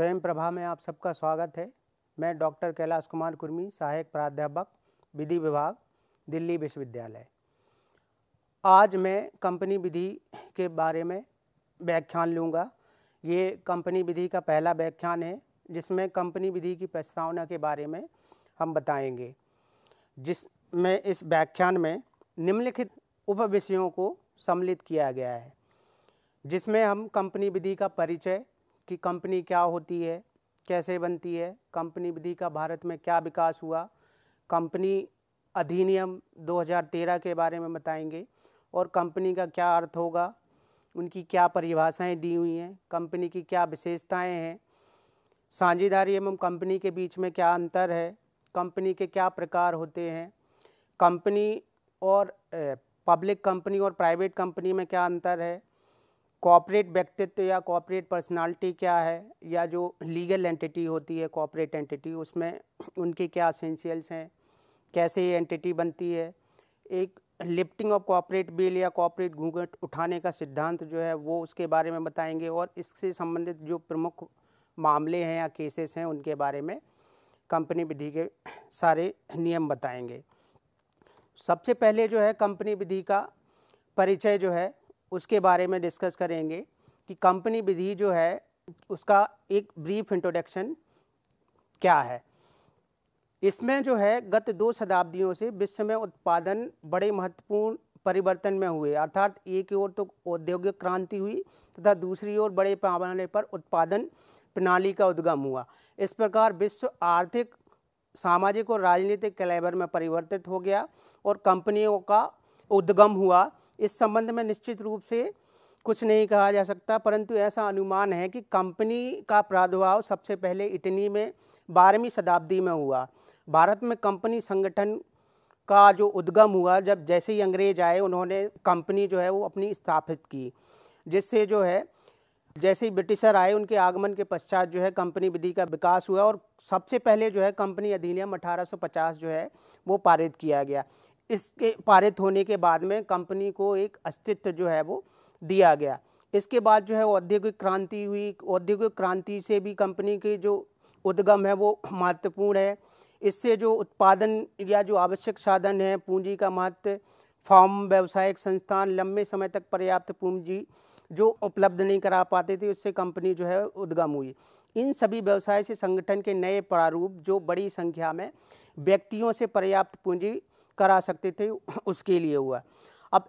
स्वयं प्रभा में आप सबका स्वागत है मैं डॉक्टर कैलाश कुमार कुर्मी सहायक प्राध्यापक विधि विभाग दिल्ली विश्वविद्यालय आज मैं कंपनी विधि के बारे में व्याख्यान लूँगा ये कंपनी विधि का पहला व्याख्यान है जिसमें कंपनी विधि की प्रस्तावना के बारे में हम बताएंगे जिस में इस व्याख्यान में निम्नलिखित उप विषयों को सम्मिलित किया गया है जिसमें हम कंपनी विधि का परिचय कि कंपनी क्या होती है कैसे बनती है कंपनी विधि का भारत में क्या विकास हुआ कंपनी अधिनियम 2013 के बारे में बताएंगे और कंपनी का क्या अर्थ होगा उनकी क्या परिभाषाएं दी हुई हैं कंपनी की क्या विशेषताएं हैं साझेदारी एवं कंपनी के बीच में क्या अंतर है कंपनी के क्या प्रकार होते हैं कंपनी और पब्लिक कंपनी और प्राइवेट कंपनी में क्या अंतर है कॉपरेट व्यक्तित्व या कॉपरेट पर्सनालिटी क्या है या जो लीगल एंटिटी होती है कॉपरेट एंटिटी उसमें उनके क्या असेंशियल्स हैं कैसे ये एंटिटी बनती है एक लिफ्टिंग ऑफ कॉपरेट बिल या कॉपरेट घूंघट उठाने का सिद्धांत जो है वो उसके बारे में बताएंगे और इससे संबंधित जो प्रमुख मामले हैं या केसेस हैं उनके बारे में कंपनी विधि के सारे नियम बताएंगे सबसे पहले जो है कंपनी विधि का परिचय जो है उसके बारे में डिस्कस करेंगे कि कंपनी विधि जो है उसका एक ब्रीफ इंट्रोडक्शन क्या है इसमें जो है गत दो शताब्दियों से विश्व में उत्पादन बड़े महत्वपूर्ण परिवर्तन में हुए अर्थात एक ओर तो औद्योगिक क्रांति हुई तथा दूसरी ओर बड़े पैमाने पर उत्पादन प्रणाली का उद्गम हुआ इस प्रकार विश्व आर्थिक सामाजिक और राजनीतिक कैलेबर में परिवर्तित हो गया और कंपनियों का उद्गम हुआ इस संबंध में निश्चित रूप से कुछ नहीं कहा जा सकता परंतु ऐसा अनुमान है कि कंपनी का प्रादुर्भाव सबसे पहले इटली में बारहवीं शताब्दी में हुआ भारत में कंपनी संगठन का जो उद्गम हुआ जब जैसे ही अंग्रेज आए उन्होंने कंपनी जो है वो अपनी स्थापित की जिससे जो है जैसे ही ब्रिटिशर आए उनके आगमन के पश्चात जो है कंपनी विधि का विकास हुआ और सबसे पहले जो है कंपनी अधिनियम 1850 जो है वो पारित किया गया इसके पारित होने के बाद में कंपनी को एक अस्तित्व जो है वो दिया गया इसके बाद जो है औद्योगिक क्रांति हुई औद्योगिक क्रांति से भी कंपनी के जो उद्गम है वो महत्वपूर्ण है इससे जो उत्पादन या जो आवश्यक साधन है पूंजी का महत्व फॉर्म व्यावसायिक संस्थान लंबे समय तक पर्याप्त पूंजी जो उपलब्ध नहीं करा पाते थे उससे कंपनी जो है उद्गम हुई इन सभी व्यवसाय से संगठन के नए प्रारूप जो बड़ी संख्या में व्यक्तियों से पर्याप्त पूंजी करा सकते थे उसके लिए हुआ अब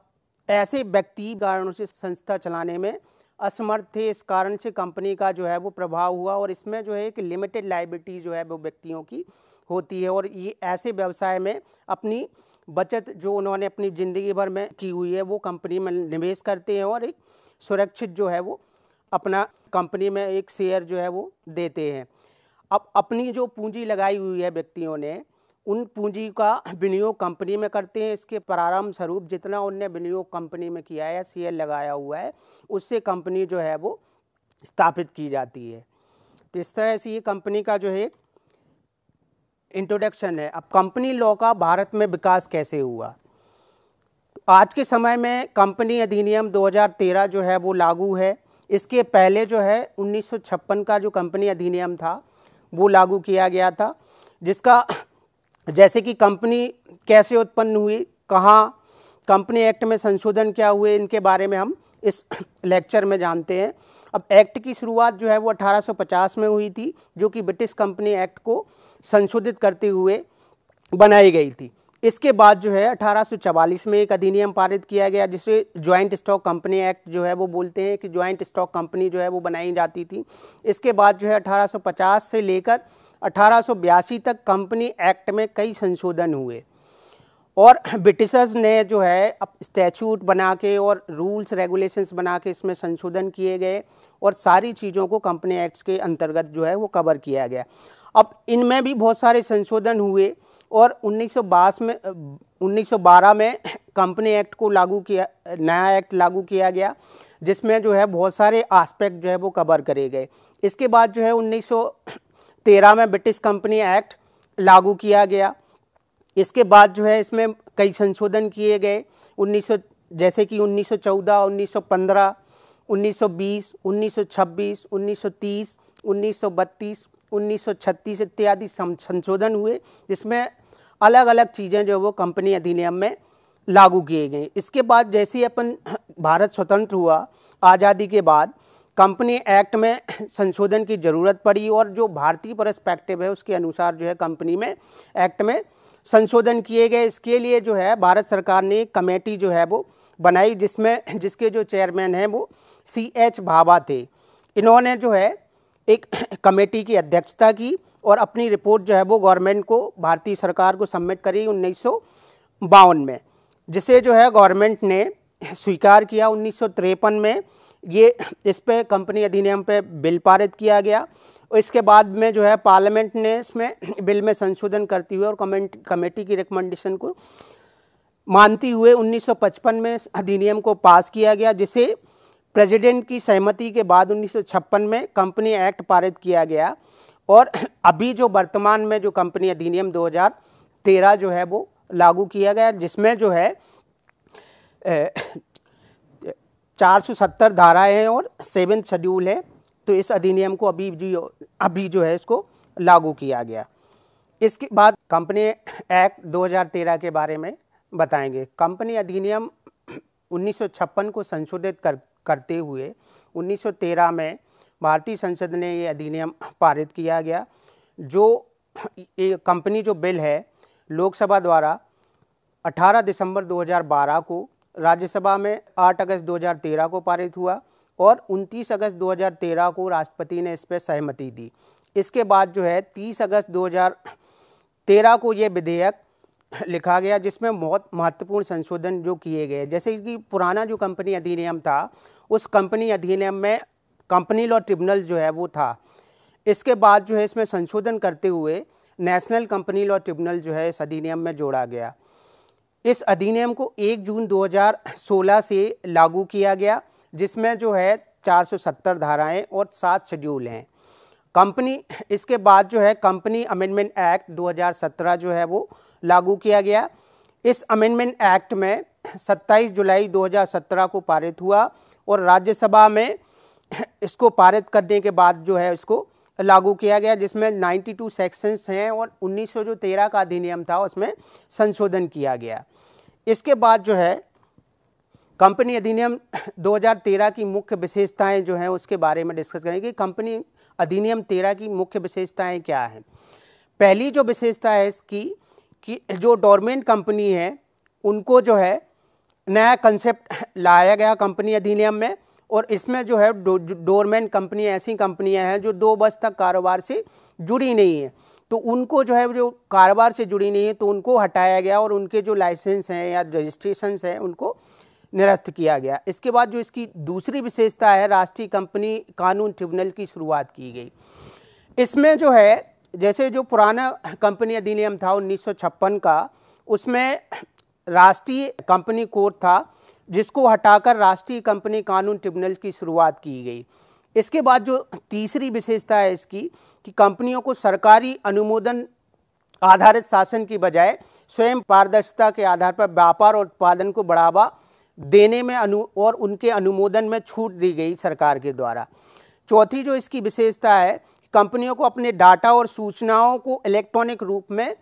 ऐसे व्यक्ति कारणों से संस्था चलाने में असमर्थ थे इस कारण से कंपनी का जो है वो प्रभाव हुआ और इसमें जो है एक लिमिटेड लाइबिलिटी जो है वो व्यक्तियों की होती है और ये ऐसे व्यवसाय में अपनी बचत जो उन्होंने अपनी ज़िंदगी भर में की हुई है वो कंपनी में निवेश करते हैं और एक सुरक्षित जो है वो अपना कंपनी में एक शेयर जो है वो देते हैं अब अपनी जो पूंजी लगाई हुई है व्यक्तियों ने उन पूंजी का विनियोग कंपनी में करते हैं इसके प्रारंभ स्वरूप जितना उनने विनियोग कंपनी में किया है शेयर लगाया हुआ है उससे कंपनी जो है वो स्थापित की जाती है तो इस तरह से ये कंपनी का जो है इंट्रोडक्शन है अब कंपनी लॉ का भारत में विकास कैसे हुआ आज के समय में कंपनी अधिनियम 2013 जो है वो लागू है इसके पहले जो है 1956 का जो कंपनी अधिनियम था वो लागू किया गया था जिसका जैसे कि कंपनी कैसे उत्पन्न हुई कहाँ कंपनी एक्ट में संशोधन क्या हुए इनके बारे में हम इस लेक्चर में जानते हैं अब एक्ट की शुरुआत जो है वो 1850 में हुई थी जो कि ब्रिटिश कंपनी एक्ट को संशोधित करते हुए बनाई गई थी इसके बाद जो है 1844 में एक अधिनियम पारित किया गया जिसे ज्वाइंट स्टॉक कंपनी एक्ट जो है वो बोलते हैं कि ज्वाइंट स्टॉक कंपनी जो है वो बनाई जाती थी इसके बाद जो है 1850 से लेकर 1882 तक कंपनी एक्ट में कई संशोधन हुए और ब्रिटिशर्स ने जो है अब स्टैचूट बना के और रूल्स रेगुलेशंस बना के इसमें संशोधन किए गए और सारी चीज़ों को कंपनी एक्ट्स के अंतर्गत जो है वो कवर किया गया अब इनमें भी बहुत सारे संशोधन हुए और उन्नीस में 1912 में कंपनी एक्ट को लागू किया नया एक्ट लागू किया गया जिसमें जो है बहुत सारे आस्पेक्ट जो है वो कवर करे गए इसके बाद जो है उन्नीस तेरह में ब्रिटिश कंपनी एक्ट लागू किया गया इसके बाद जो है इसमें कई संशोधन किए गए 1900 जैसे कि 1914, 1915, 1920, 1926, 1930, 1932, 1936 इत्यादि संशोधन हुए जिसमें अलग अलग चीज़ें जो वो कंपनी अधिनियम में लागू किए गए इसके बाद जैसे ही अपन भारत स्वतंत्र हुआ आज़ादी के बाद कंपनी एक्ट में संशोधन की ज़रूरत पड़ी और जो भारतीय परस्पेक्टिव है उसके अनुसार जो है कंपनी में एक्ट में संशोधन किए गए इसके लिए जो है भारत सरकार ने कमेटी जो है वो बनाई जिसमें जिसके जो चेयरमैन हैं वो सी एच भाभा थे इन्होंने जो है एक कमेटी की अध्यक्षता की और अपनी रिपोर्ट जो है वो गवर्नमेंट को भारतीय सरकार को सबमिट करी उन्नीस में जिसे जो है गवर्नमेंट ने स्वीकार किया उन्नीस में ये इस पर कंपनी अधिनियम पे बिल पारित किया गया इसके बाद में जो है पार्लियामेंट ने इसमें बिल में संशोधन करती हुए और कमेंट कमेटी की रिकमेंडेशन को मानती हुए 1955 में अधिनियम को पास किया गया जिसे प्रेसिडेंट की सहमति के बाद 1956 में कंपनी एक्ट पारित किया गया और अभी जो वर्तमान में जो कंपनी अधिनियम 2013 जो है वो लागू किया गया जिसमें जो है 470 धाराएं हैं और सेवन शेड्यूल है तो इस अधिनियम को अभी जो अभी जो है इसको लागू किया गया इसके बाद कंपनी एक्ट 2013 के बारे में बताएंगे कंपनी अधिनियम 1956 को संशोधित कर करते हुए 1913 में भारतीय संसद ने ये अधिनियम पारित किया गया जो ये कंपनी जो बिल है लोकसभा द्वारा 18 दिसंबर 2012 को राज्यसभा में 8 अगस्त 2013 को पारित हुआ और 29 अगस्त 2013 को राष्ट्रपति ने इस पर सहमति दी इसके बाद जो है 30 अगस्त 2013 को ये विधेयक लिखा गया जिसमें बहुत महत्वपूर्ण संशोधन जो किए गए जैसे कि पुराना जो कंपनी अधिनियम था उस कंपनी अधिनियम में कंपनी लॉ ट्रिब्यूनल जो है वो था इसके बाद जो है इसमें संशोधन करते हुए नेशनल कंपनी लॉ ट्रिब्यूनल जो है इस अधिनियम में जोड़ा गया इस अधिनियम को 1 जून 2016 से लागू किया गया जिसमें जो है 470 धाराएं और सात शेड्यूल हैं कंपनी इसके बाद जो है कंपनी अमेंडमेंट एक्ट 2017 जो है वो लागू किया गया इस अमेंडमेंट एक्ट में 27 जुलाई 2017 को पारित हुआ और राज्यसभा में इसको पारित करने के बाद जो है इसको लागू किया गया जिसमें 92 सेक्शंस हैं और 1913 का अधिनियम था उसमें संशोधन किया गया इसके बाद जो है कंपनी अधिनियम 2013 की मुख्य विशेषताएं जो हैं उसके बारे में डिस्कस करेंगे कंपनी अधिनियम 13 की मुख्य विशेषताएं क्या हैं पहली जो विशेषता है इसकी कि जो डोरमेंट कंपनी है उनको जो है नया कंसेप्ट लाया गया कंपनी अधिनियम में और इसमें जो है डोरमैन कंपनियाँ ऐसी कंपनियाँ हैं जो दो बस तक कारोबार से जुड़ी नहीं है तो उनको जो है जो कारोबार से जुड़ी नहीं है तो उनको हटाया गया और उनके जो लाइसेंस हैं या रजिस्ट्रेशन हैं उनको निरस्त किया गया इसके बाद जो इसकी दूसरी विशेषता है राष्ट्रीय कंपनी कानून ट्रिब्यूनल की शुरुआत की गई इसमें जो है जैसे जो पुराना कंपनी अधिनियम था उन्नीस का उसमें राष्ट्रीय कंपनी कोर्ट था जिसको हटाकर राष्ट्रीय कंपनी कानून ट्रिब्यूनल की शुरुआत की गई इसके बाद जो तीसरी विशेषता है इसकी कि कंपनियों को सरकारी अनुमोदन आधारित शासन की बजाय स्वयं पारदर्शिता के आधार पर व्यापार और उत्पादन को बढ़ावा देने में अनु और उनके अनुमोदन में छूट दी गई सरकार के द्वारा चौथी जो इसकी विशेषता है कंपनियों को अपने डाटा और सूचनाओं को इलेक्ट्रॉनिक रूप में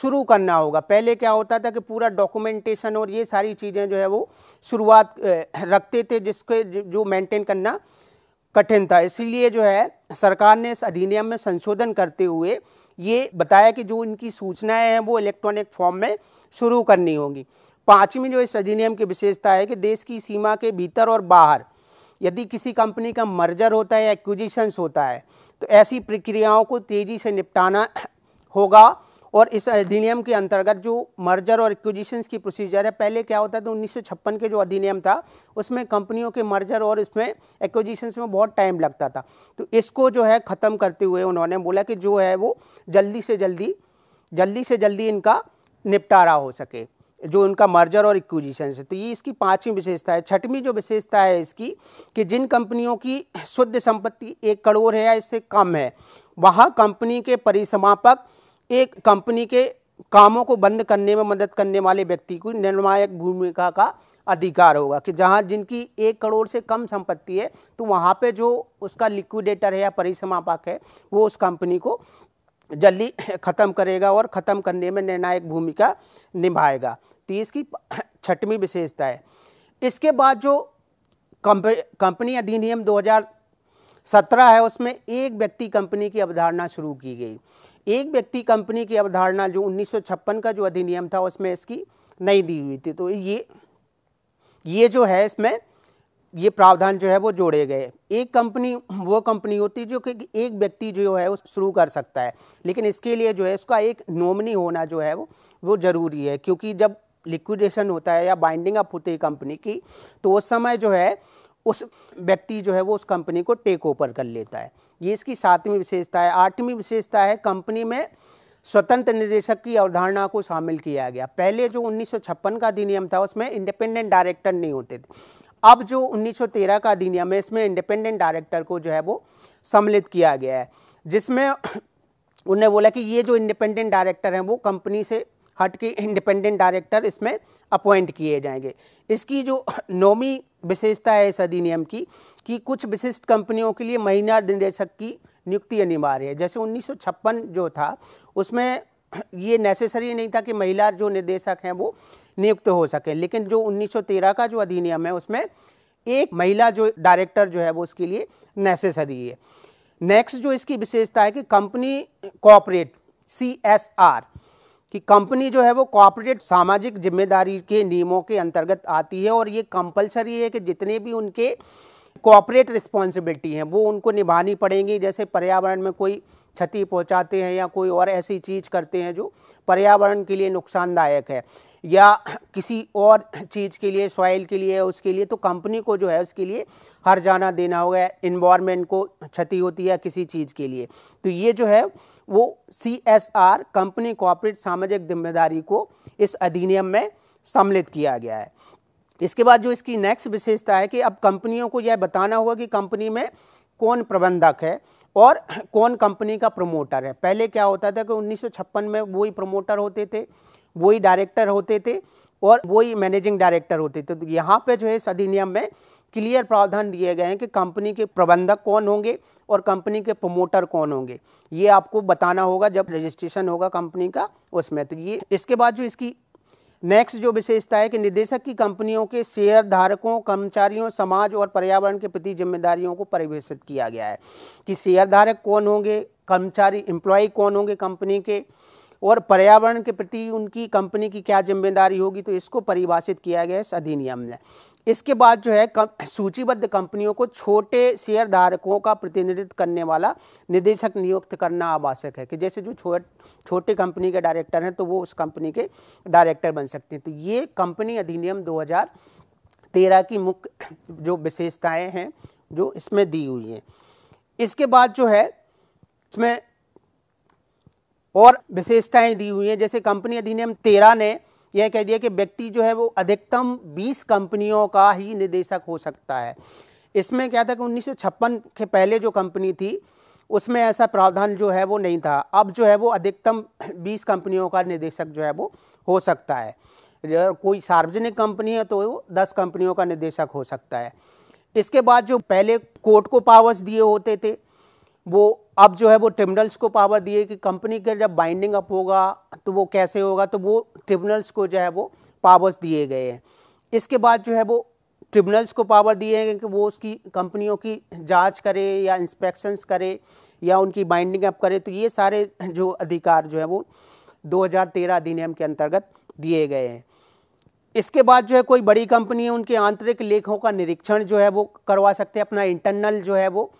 शुरू करना होगा पहले क्या होता था कि पूरा डॉक्यूमेंटेशन और ये सारी चीज़ें जो है वो शुरुआत रखते थे जिसके जो मेंटेन करना कठिन था इसीलिए जो है सरकार ने इस अधिनियम में संशोधन करते हुए ये बताया कि जो इनकी सूचनाएं हैं वो इलेक्ट्रॉनिक फॉर्म में शुरू करनी होगी पाँचवीं जो इस अधिनियम की विशेषता है कि देश की सीमा के भीतर और बाहर यदि किसी कंपनी का मर्जर होता है या एक्विजिशंस होता है तो ऐसी प्रक्रियाओं को तेज़ी से निपटाना होगा और इस अधिनियम के अंतर्गत जो मर्जर और एक्विजिशंस की प्रोसीजर है पहले क्या होता था तो उन्नीस के जो अधिनियम था उसमें कंपनियों के मर्जर और इसमें एक्विजिशंस में बहुत टाइम लगता था तो इसको जो है ख़त्म करते हुए उन्होंने बोला कि जो है वो जल्दी से जल्दी जल्दी से जल्दी इनका निपटारा हो सके जो उनका मर्जर और इक्विजिशन है तो ये इसकी पांचवी विशेषता है छठवीं जो विशेषता है इसकी कि जिन कंपनियों की शुद्ध संपत्ति एक करोड़ है या इससे कम है वहाँ कंपनी के परिसमापक एक कंपनी के कामों को बंद करने में मदद करने वाले व्यक्ति को निर्णायक भूमिका का अधिकार होगा कि जहाँ जिनकी एक करोड़ से कम संपत्ति है तो वहाँ पे जो उसका लिक्विडेटर है या परिसमापक है वो उस कंपनी को जल्दी ख़त्म करेगा और ख़त्म करने में निर्णायक भूमिका निभाएगा तो इसकी छठवीं विशेषता है इसके बाद जो कंपनी अधिनियम 2017 है उसमें एक व्यक्ति कंपनी की अवधारणा शुरू की गई एक व्यक्ति कंपनी की अवधारणा जो उन्नीस का जो अधिनियम था उसमें इसकी नहीं दी हुई थी तो ये ये जो है इसमें ये प्रावधान जो है वो जोड़े गए एक कंपनी वो कंपनी होती है जो कि एक व्यक्ति जो है वो शुरू कर सकता है लेकिन इसके लिए जो है उसका एक नॉमिनी होना जो है वो वो ज़रूरी है क्योंकि जब लिक्विडेशन होता है या बाइंडिंग अप होती है कंपनी की तो उस समय जो है उस व्यक्ति जो है वो उस कंपनी को टेक ओवर कर लेता है ये इसकी सातवीं विशेषता है आठवीं विशेषता है कंपनी में स्वतंत्र निदेशक की अवधारणा को शामिल किया गया पहले जो उन्नीस का अधिनियम था उसमें इंडिपेंडेंट डायरेक्टर नहीं होते थे अब जो 1913 का अधिनियम है इसमें इंडिपेंडेंट डायरेक्टर को जो है वो सम्मिलित किया गया है जिसमें उन्हें बोला कि ये जो इंडिपेंडेंट डायरेक्टर हैं वो कंपनी से हट के इंडिपेंडेंट डायरेक्टर इसमें अपॉइंट किए जाएंगे इसकी जो नौवीं विशेषता है इस अधिनियम की कि कुछ विशिष्ट कंपनियों के लिए महीना निदेशक की नियुक्ति अनिवार्य है जैसे 1956 जो था उसमें ये नेसेसरी नहीं था कि महिला जो निदेशक हैं वो नियुक्त हो सके लेकिन जो 1913 का जो अधिनियम है उसमें एक महिला जो डायरेक्टर जो है वो उसके लिए नेसेसरी है नेक्स्ट जो इसकी विशेषता है कि company corporate C S R कि कंपनी जो है वो कॉपरेट सामाजिक जिम्मेदारी के नियमों के अंतर्गत आती है और ये कंपलसरी है कि जितने भी उनके कॉपरेट रिस्पॉन्सिबिलिटी हैं वो उनको निभानी पड़ेंगी जैसे पर्यावरण में कोई क्षति पहुंचाते हैं या कोई और ऐसी चीज़ करते हैं जो पर्यावरण के लिए नुकसानदायक है या किसी और चीज़ के लिए सॉइल के लिए उसके लिए तो कंपनी को जो है उसके लिए हर जाना देना होगा इन्वायरमेंट को क्षति होती है किसी चीज़ के लिए तो ये जो है वो C S R company corporate सामाजिक जिम्मेदारी को इस अधिनियम में सम्मिलित किया गया है इसके बाद जो इसकी नेक्स्ट विशेषता है कि अब कंपनियों को यह बताना होगा कि कंपनी में कौन प्रबंधक है और कौन कंपनी का प्रमोटर है पहले क्या होता था कि उन्नीस में वही प्रमोटर होते थे वही डायरेक्टर होते थे और वही मैनेजिंग डायरेक्टर होते थे तो यहाँ पे जो है इस अधिनियम में क्लियर प्रावधान दिए गए हैं कि कंपनी के प्रबंधक कौन होंगे और कंपनी के प्रमोटर कौन होंगे ये आपको बताना होगा जब रजिस्ट्रेशन होगा कंपनी का उसमें तो ये इसके बाद जो इसकी नेक्स्ट जो विशेषता है कि निदेशक की कंपनियों के शेयर धारकों कर्मचारियों समाज और पर्यावरण के प्रति जिम्मेदारियों को परिभाषित किया गया है कि शेयर धारक कौन होंगे कर्मचारी एम्प्लॉय कौन होंगे कंपनी के और पर्यावरण के प्रति उनकी कंपनी की क्या जिम्मेदारी होगी तो इसको परिभाषित किया गया इस अधिनियम में इसके बाद जो है कम, सूचीबद्ध कंपनियों को छोटे शेयर धारकों का प्रतिनिधित्व करने वाला निदेशक नियुक्त करना आवश्यक है कि जैसे जो छो, छोटे कंपनी के डायरेक्टर हैं तो वो उस कंपनी के डायरेक्टर बन सकते हैं तो ये कंपनी अधिनियम 2013 की मुख्य जो विशेषताएं हैं जो इसमें दी हुई हैं इसके बाद जो है इसमें और विशेषताएं दी हुई हैं जैसे कंपनी अधिनियम तेरह ने यह कह दिया कि व्यक्ति जो है वो अधिकतम 20 कंपनियों का ही निदेशक हो सकता है इसमें क्या था कि उन्नीस के पहले जो कंपनी थी उसमें ऐसा प्रावधान जो है वो नहीं था अब जो है वो अधिकतम 20 कंपनियों का निदेशक जो है वो हो सकता है कोई सार्वजनिक कंपनी है तो वो दस कंपनियों का निदेशक हो सकता है इसके बाद जो पहले कोर्ट को पावर्स दिए होते थे वो अब जो है वो ट्रिब्यूनल्स को पावर दिए कि कंपनी का जब बाइंडिंग अप होगा तो वो कैसे होगा तो वो ट्रिब्यूनल्स को जो है वो पावर्स दिए गए हैं इसके बाद जो है वो ट्रिब्यूनल्स को पावर दिए हैं कि वो उसकी कंपनियों की जांच करे या इंस्पेक्शंस करे या उनकी बाइंडिंग अप करे तो ये सारे जो अधिकार जो है वो 2013 अधिनियम के अंतर्गत दिए गए हैं इसके बाद जो है कोई बड़ी कंपनी है उनके आंतरिक लेखों का निरीक्षण जो है वो करवा सकते हैं अपना इंटरनल जो है वो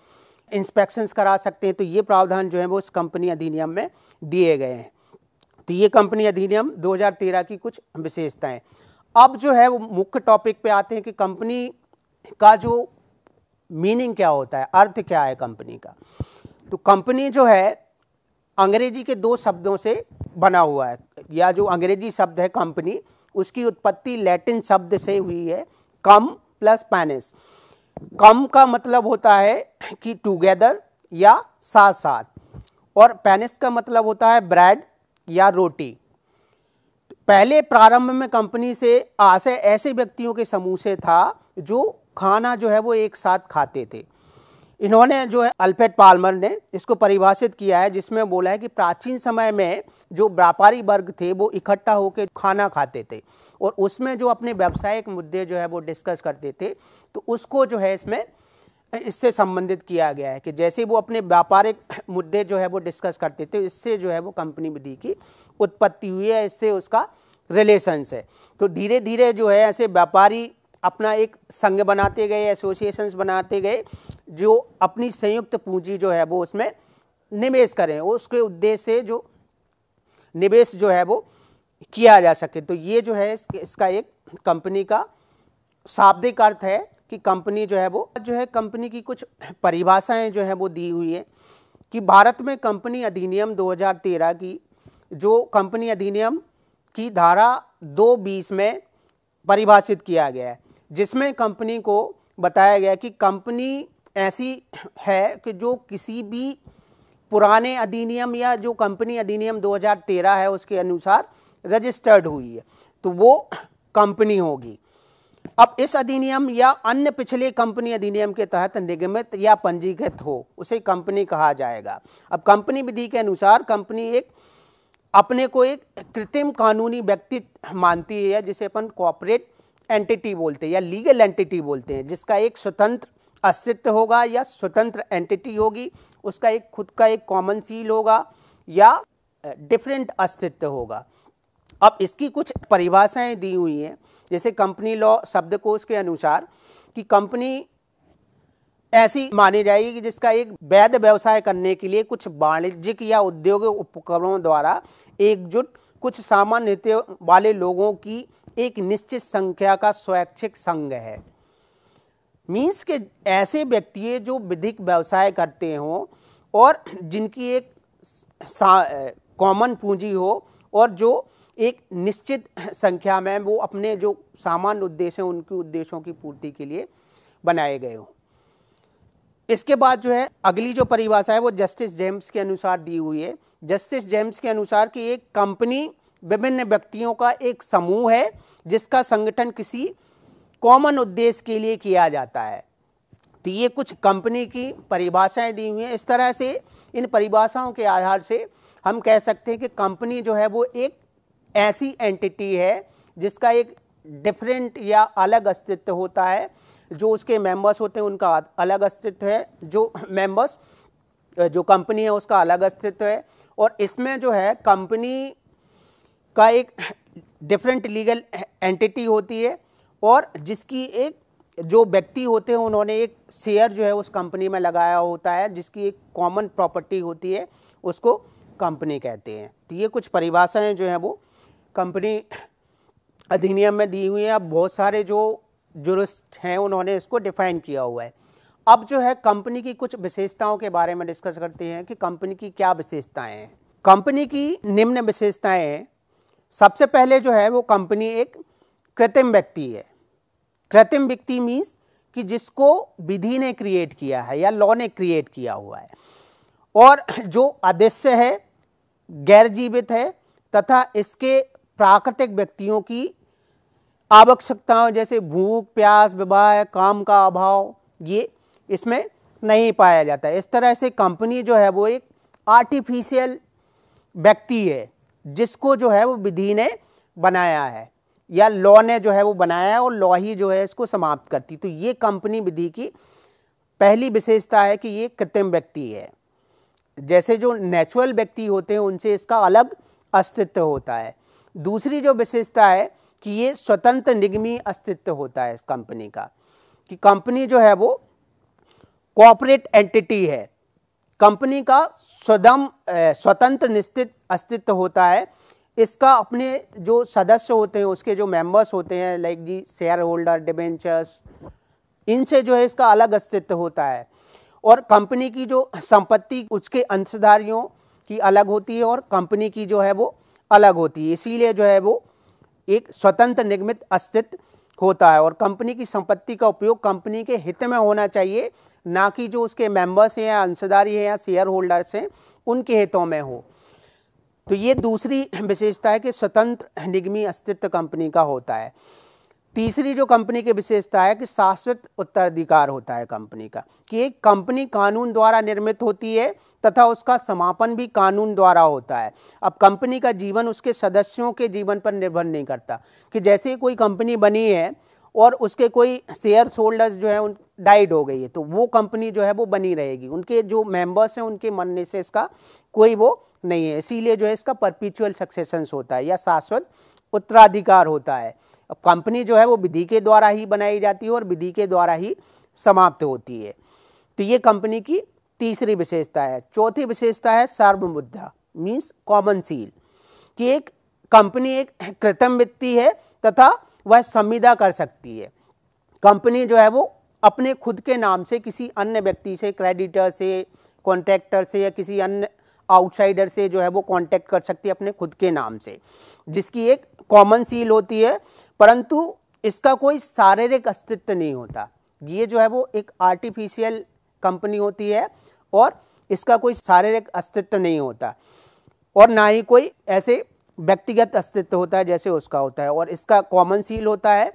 इंस्पेक्शंस करा सकते हैं तो ये प्रावधान जो है वो इस कंपनी अधिनियम में दिए गए हैं तो ये कंपनी अधिनियम 2013 की कुछ विशेषताएं अब जो है वो मुख्य टॉपिक पे आते हैं कि कंपनी का जो मीनिंग क्या होता है अर्थ क्या है कंपनी का तो कंपनी जो है अंग्रेजी के दो शब्दों से बना हुआ है या जो अंग्रेजी शब्द है कंपनी उसकी उत्पत्ति लैटिन शब्द से हुई है कम प्लस पैनिस कम का मतलब होता है कि टुगेदर या साथ साथ और पेनिस का मतलब होता है ब्रेड या रोटी पहले प्रारंभ में कंपनी से आशय ऐसे व्यक्तियों के समूह से था जो खाना जो है वो एक साथ खाते थे इन्होंने जो है अल्फेट पाल्मर ने इसको परिभाषित किया है जिसमें बोला है कि प्राचीन समय में जो व्यापारी वर्ग थे वो इकट्ठा होकर खाना खाते थे और उसमें जो अपने व्यावसायिक मुद्दे जो है वो डिस्कस करते थे तो उसको जो है इसमें इससे संबंधित किया गया है कि जैसे वो अपने व्यापारिक मुद्दे जो है वो डिस्कस करते थे इससे जो है वो कंपनी विधि की उत्पत्ति हुई है इससे उसका रिलेशंस है तो धीरे धीरे जो है ऐसे व्यापारी अपना एक संघ बनाते गए एसोसिएशंस बनाते गए जो अपनी संयुक्त पूंजी जो है वो उसमें निवेश करें उसके उद्देश्य से जो निवेश जो है वो किया जा सके तो ये जो है इसका एक कंपनी का शाब्दिक अर्थ है कि कंपनी जो है वो जो है कंपनी की कुछ परिभाषाएं जो है वो दी हुई है कि भारत में कंपनी अधिनियम 2013 की जो कंपनी अधिनियम की धारा दो बीस में परिभाषित किया गया है जिसमें कंपनी को बताया गया कि कंपनी ऐसी है कि जो किसी भी पुराने अधिनियम या जो कंपनी अधिनियम 2013 है उसके अनुसार रजिस्टर्ड हुई है तो वो कंपनी होगी अब इस अधिनियम या अन्य पिछले कंपनी अधिनियम के तहत निगमित या पंजीकृत हो उसे कंपनी कहा जाएगा अब कंपनी विधि के अनुसार कंपनी एक अपने को एक कृत्रिम कानूनी व्यक्ति मानती है जिसे अपन कॉपरेट एंटिटी बोलते हैं या लीगल एंटिटी बोलते हैं जिसका एक स्वतंत्र अस्तित्व होगा या स्वतंत्र एंटिटी होगी उसका एक खुद का एक कॉमन सील होगा या डिफरेंट अस्तित्व होगा अब इसकी कुछ परिभाषाएं दी हुई हैं जैसे कंपनी लॉ शब्दकोश के अनुसार कि कंपनी ऐसी मानी जाएगी कि जिसका एक वैध व्यवसाय करने के लिए कुछ वाणिज्यिक या उद्योगिक उपकरणों द्वारा एकजुट कुछ सामान्य वाले लोगों की एक निश्चित संख्या का स्वैच्छिक संघ है मीन्स के ऐसे व्यक्ति जो विधिक व्यवसाय करते हों और जिनकी एक कॉमन पूंजी हो और जो एक निश्चित संख्या में वो अपने जो सामान्य उद्देश्य हैं उनके उद्देश्यों की पूर्ति के लिए बनाए गए हों इसके बाद जो है अगली जो परिभाषा है वो जस्टिस जेम्स के अनुसार दी हुई है जस्टिस जेम्स के अनुसार कि एक कंपनी विभिन्न व्यक्तियों का एक समूह है जिसका संगठन किसी कॉमन उद्देश्य के लिए किया जाता है तो ये कुछ कंपनी की परिभाषाएं दी हुई हैं इस तरह से इन परिभाषाओं के आधार से हम कह सकते हैं कि कंपनी जो है वो एक ऐसी एंटिटी है जिसका एक डिफरेंट या अलग अस्तित्व होता है जो उसके मेंबर्स होते हैं उनका अलग अस्तित्व है जो मेंबर्स जो कंपनी है उसका अलग अस्तित्व है और इसमें जो है कंपनी का एक डिफरेंट लीगल एंटिटी होती है और जिसकी एक जो व्यक्ति होते हैं उन्होंने एक शेयर जो है उस कंपनी में लगाया होता है जिसकी एक कॉमन प्रॉपर्टी होती है उसको कंपनी कहते हैं तो ये कुछ परिभाषाएं जो हैं वो कंपनी अधिनियम में दी हुई है अब बहुत सारे जो जुरिस्ट हैं उन्होंने इसको डिफाइन किया हुआ है अब जो है कंपनी की कुछ विशेषताओं के बारे में डिस्कस करते हैं कि कंपनी की क्या विशेषताएं हैं कंपनी की निम्न विशेषताएं हैं सबसे पहले जो है वो कंपनी एक कृत्रिम व्यक्ति है कृत्रिम व्यक्ति मीन्स कि जिसको विधि ने क्रिएट किया है या लॉ ने क्रिएट किया हुआ है और जो अदृश्य है गैर जीवित है तथा इसके प्राकृतिक व्यक्तियों की आवश्यकताओं जैसे भूख प्यास विवाह काम का अभाव ये इसमें नहीं पाया जाता इस तरह से कंपनी जो है वो एक आर्टिफिशियल व्यक्ति है जिसको जो है वो विधि ने बनाया है या लॉ ने जो है वो बनाया है और लॉ ही जो है इसको समाप्त करती तो ये कंपनी विधि की पहली विशेषता है कि ये कृत्रिम व्यक्ति है जैसे जो नेचुरल व्यक्ति होते हैं उनसे इसका अलग अस्तित्व होता है दूसरी जो विशेषता है कि ये स्वतंत्र निगमी अस्तित्व होता है इस कंपनी का कि कंपनी जो है वो कॉपरेट एंटिटी है कंपनी का स्वदम स्वतंत्र निश्चित अस्तित्व होता है इसका अपने जो सदस्य होते हैं उसके जो मेंबर्स होते हैं लाइक जी शेयर होल्डर डिबेंचर्स इनसे जो है इसका अलग अस्तित्व होता है और कंपनी की जो संपत्ति उसके अंशधारियों की अलग होती है और कंपनी की जो है वो अलग होती है इसीलिए जो है वो एक स्वतंत्र निगमित अस्तित्व होता है और कंपनी की संपत्ति का उपयोग कंपनी के हित में होना चाहिए ना कि जो उसके मेंबर्स हैं या अंशदारी हैं या शेयर होल्डर्स हैं उनके हितों में हो तो ये दूसरी विशेषता है कि स्वतंत्र निगमी अस्तित्व कंपनी का होता है तीसरी जो कंपनी की विशेषता है कि शाश्वत उत्तराधिकार होता है कंपनी का कि एक कंपनी कानून द्वारा निर्मित होती है तथा उसका समापन भी कानून द्वारा होता है अब कंपनी का जीवन उसके सदस्यों के जीवन पर निर्भर नहीं करता कि जैसे कोई कंपनी बनी है और उसके कोई शेयर होल्डर्स जो है उन डाइड हो गई है तो वो कंपनी जो है वो बनी रहेगी उनके जो मेंबर्स हैं उनके मरने से इसका कोई वो नहीं है इसीलिए जो है इसका परपिचुअल सक्सेशंस होता है या शाश्वत उत्तराधिकार होता है कंपनी जो है वो विधि के द्वारा ही बनाई जाती है और विधि के द्वारा ही समाप्त होती है तो ये कंपनी की तीसरी विशेषता है चौथी विशेषता है सार्वमुद्रा मीन्स कॉमन सील कि एक कंपनी एक कृतम वित्ती है तथा वह संविदा कर सकती है कंपनी जो है वो अपने खुद के नाम से किसी अन्य व्यक्ति से क्रेडिटर से कॉन्ट्रैक्टर से या किसी अन्य आउटसाइडर से जो है वो कांटेक्ट कर सकती है अपने खुद के नाम से जिसकी एक कॉमन सील होती है परंतु इसका कोई शारीरिक अस्तित्व नहीं होता ये जो है वो एक आर्टिफिशियल कंपनी होती है और इसका कोई शारीरिक अस्तित्व नहीं होता और ना ही कोई ऐसे व्यक्तिगत अस्तित्व होता है जैसे उसका होता है और इसका कॉमन सील होता है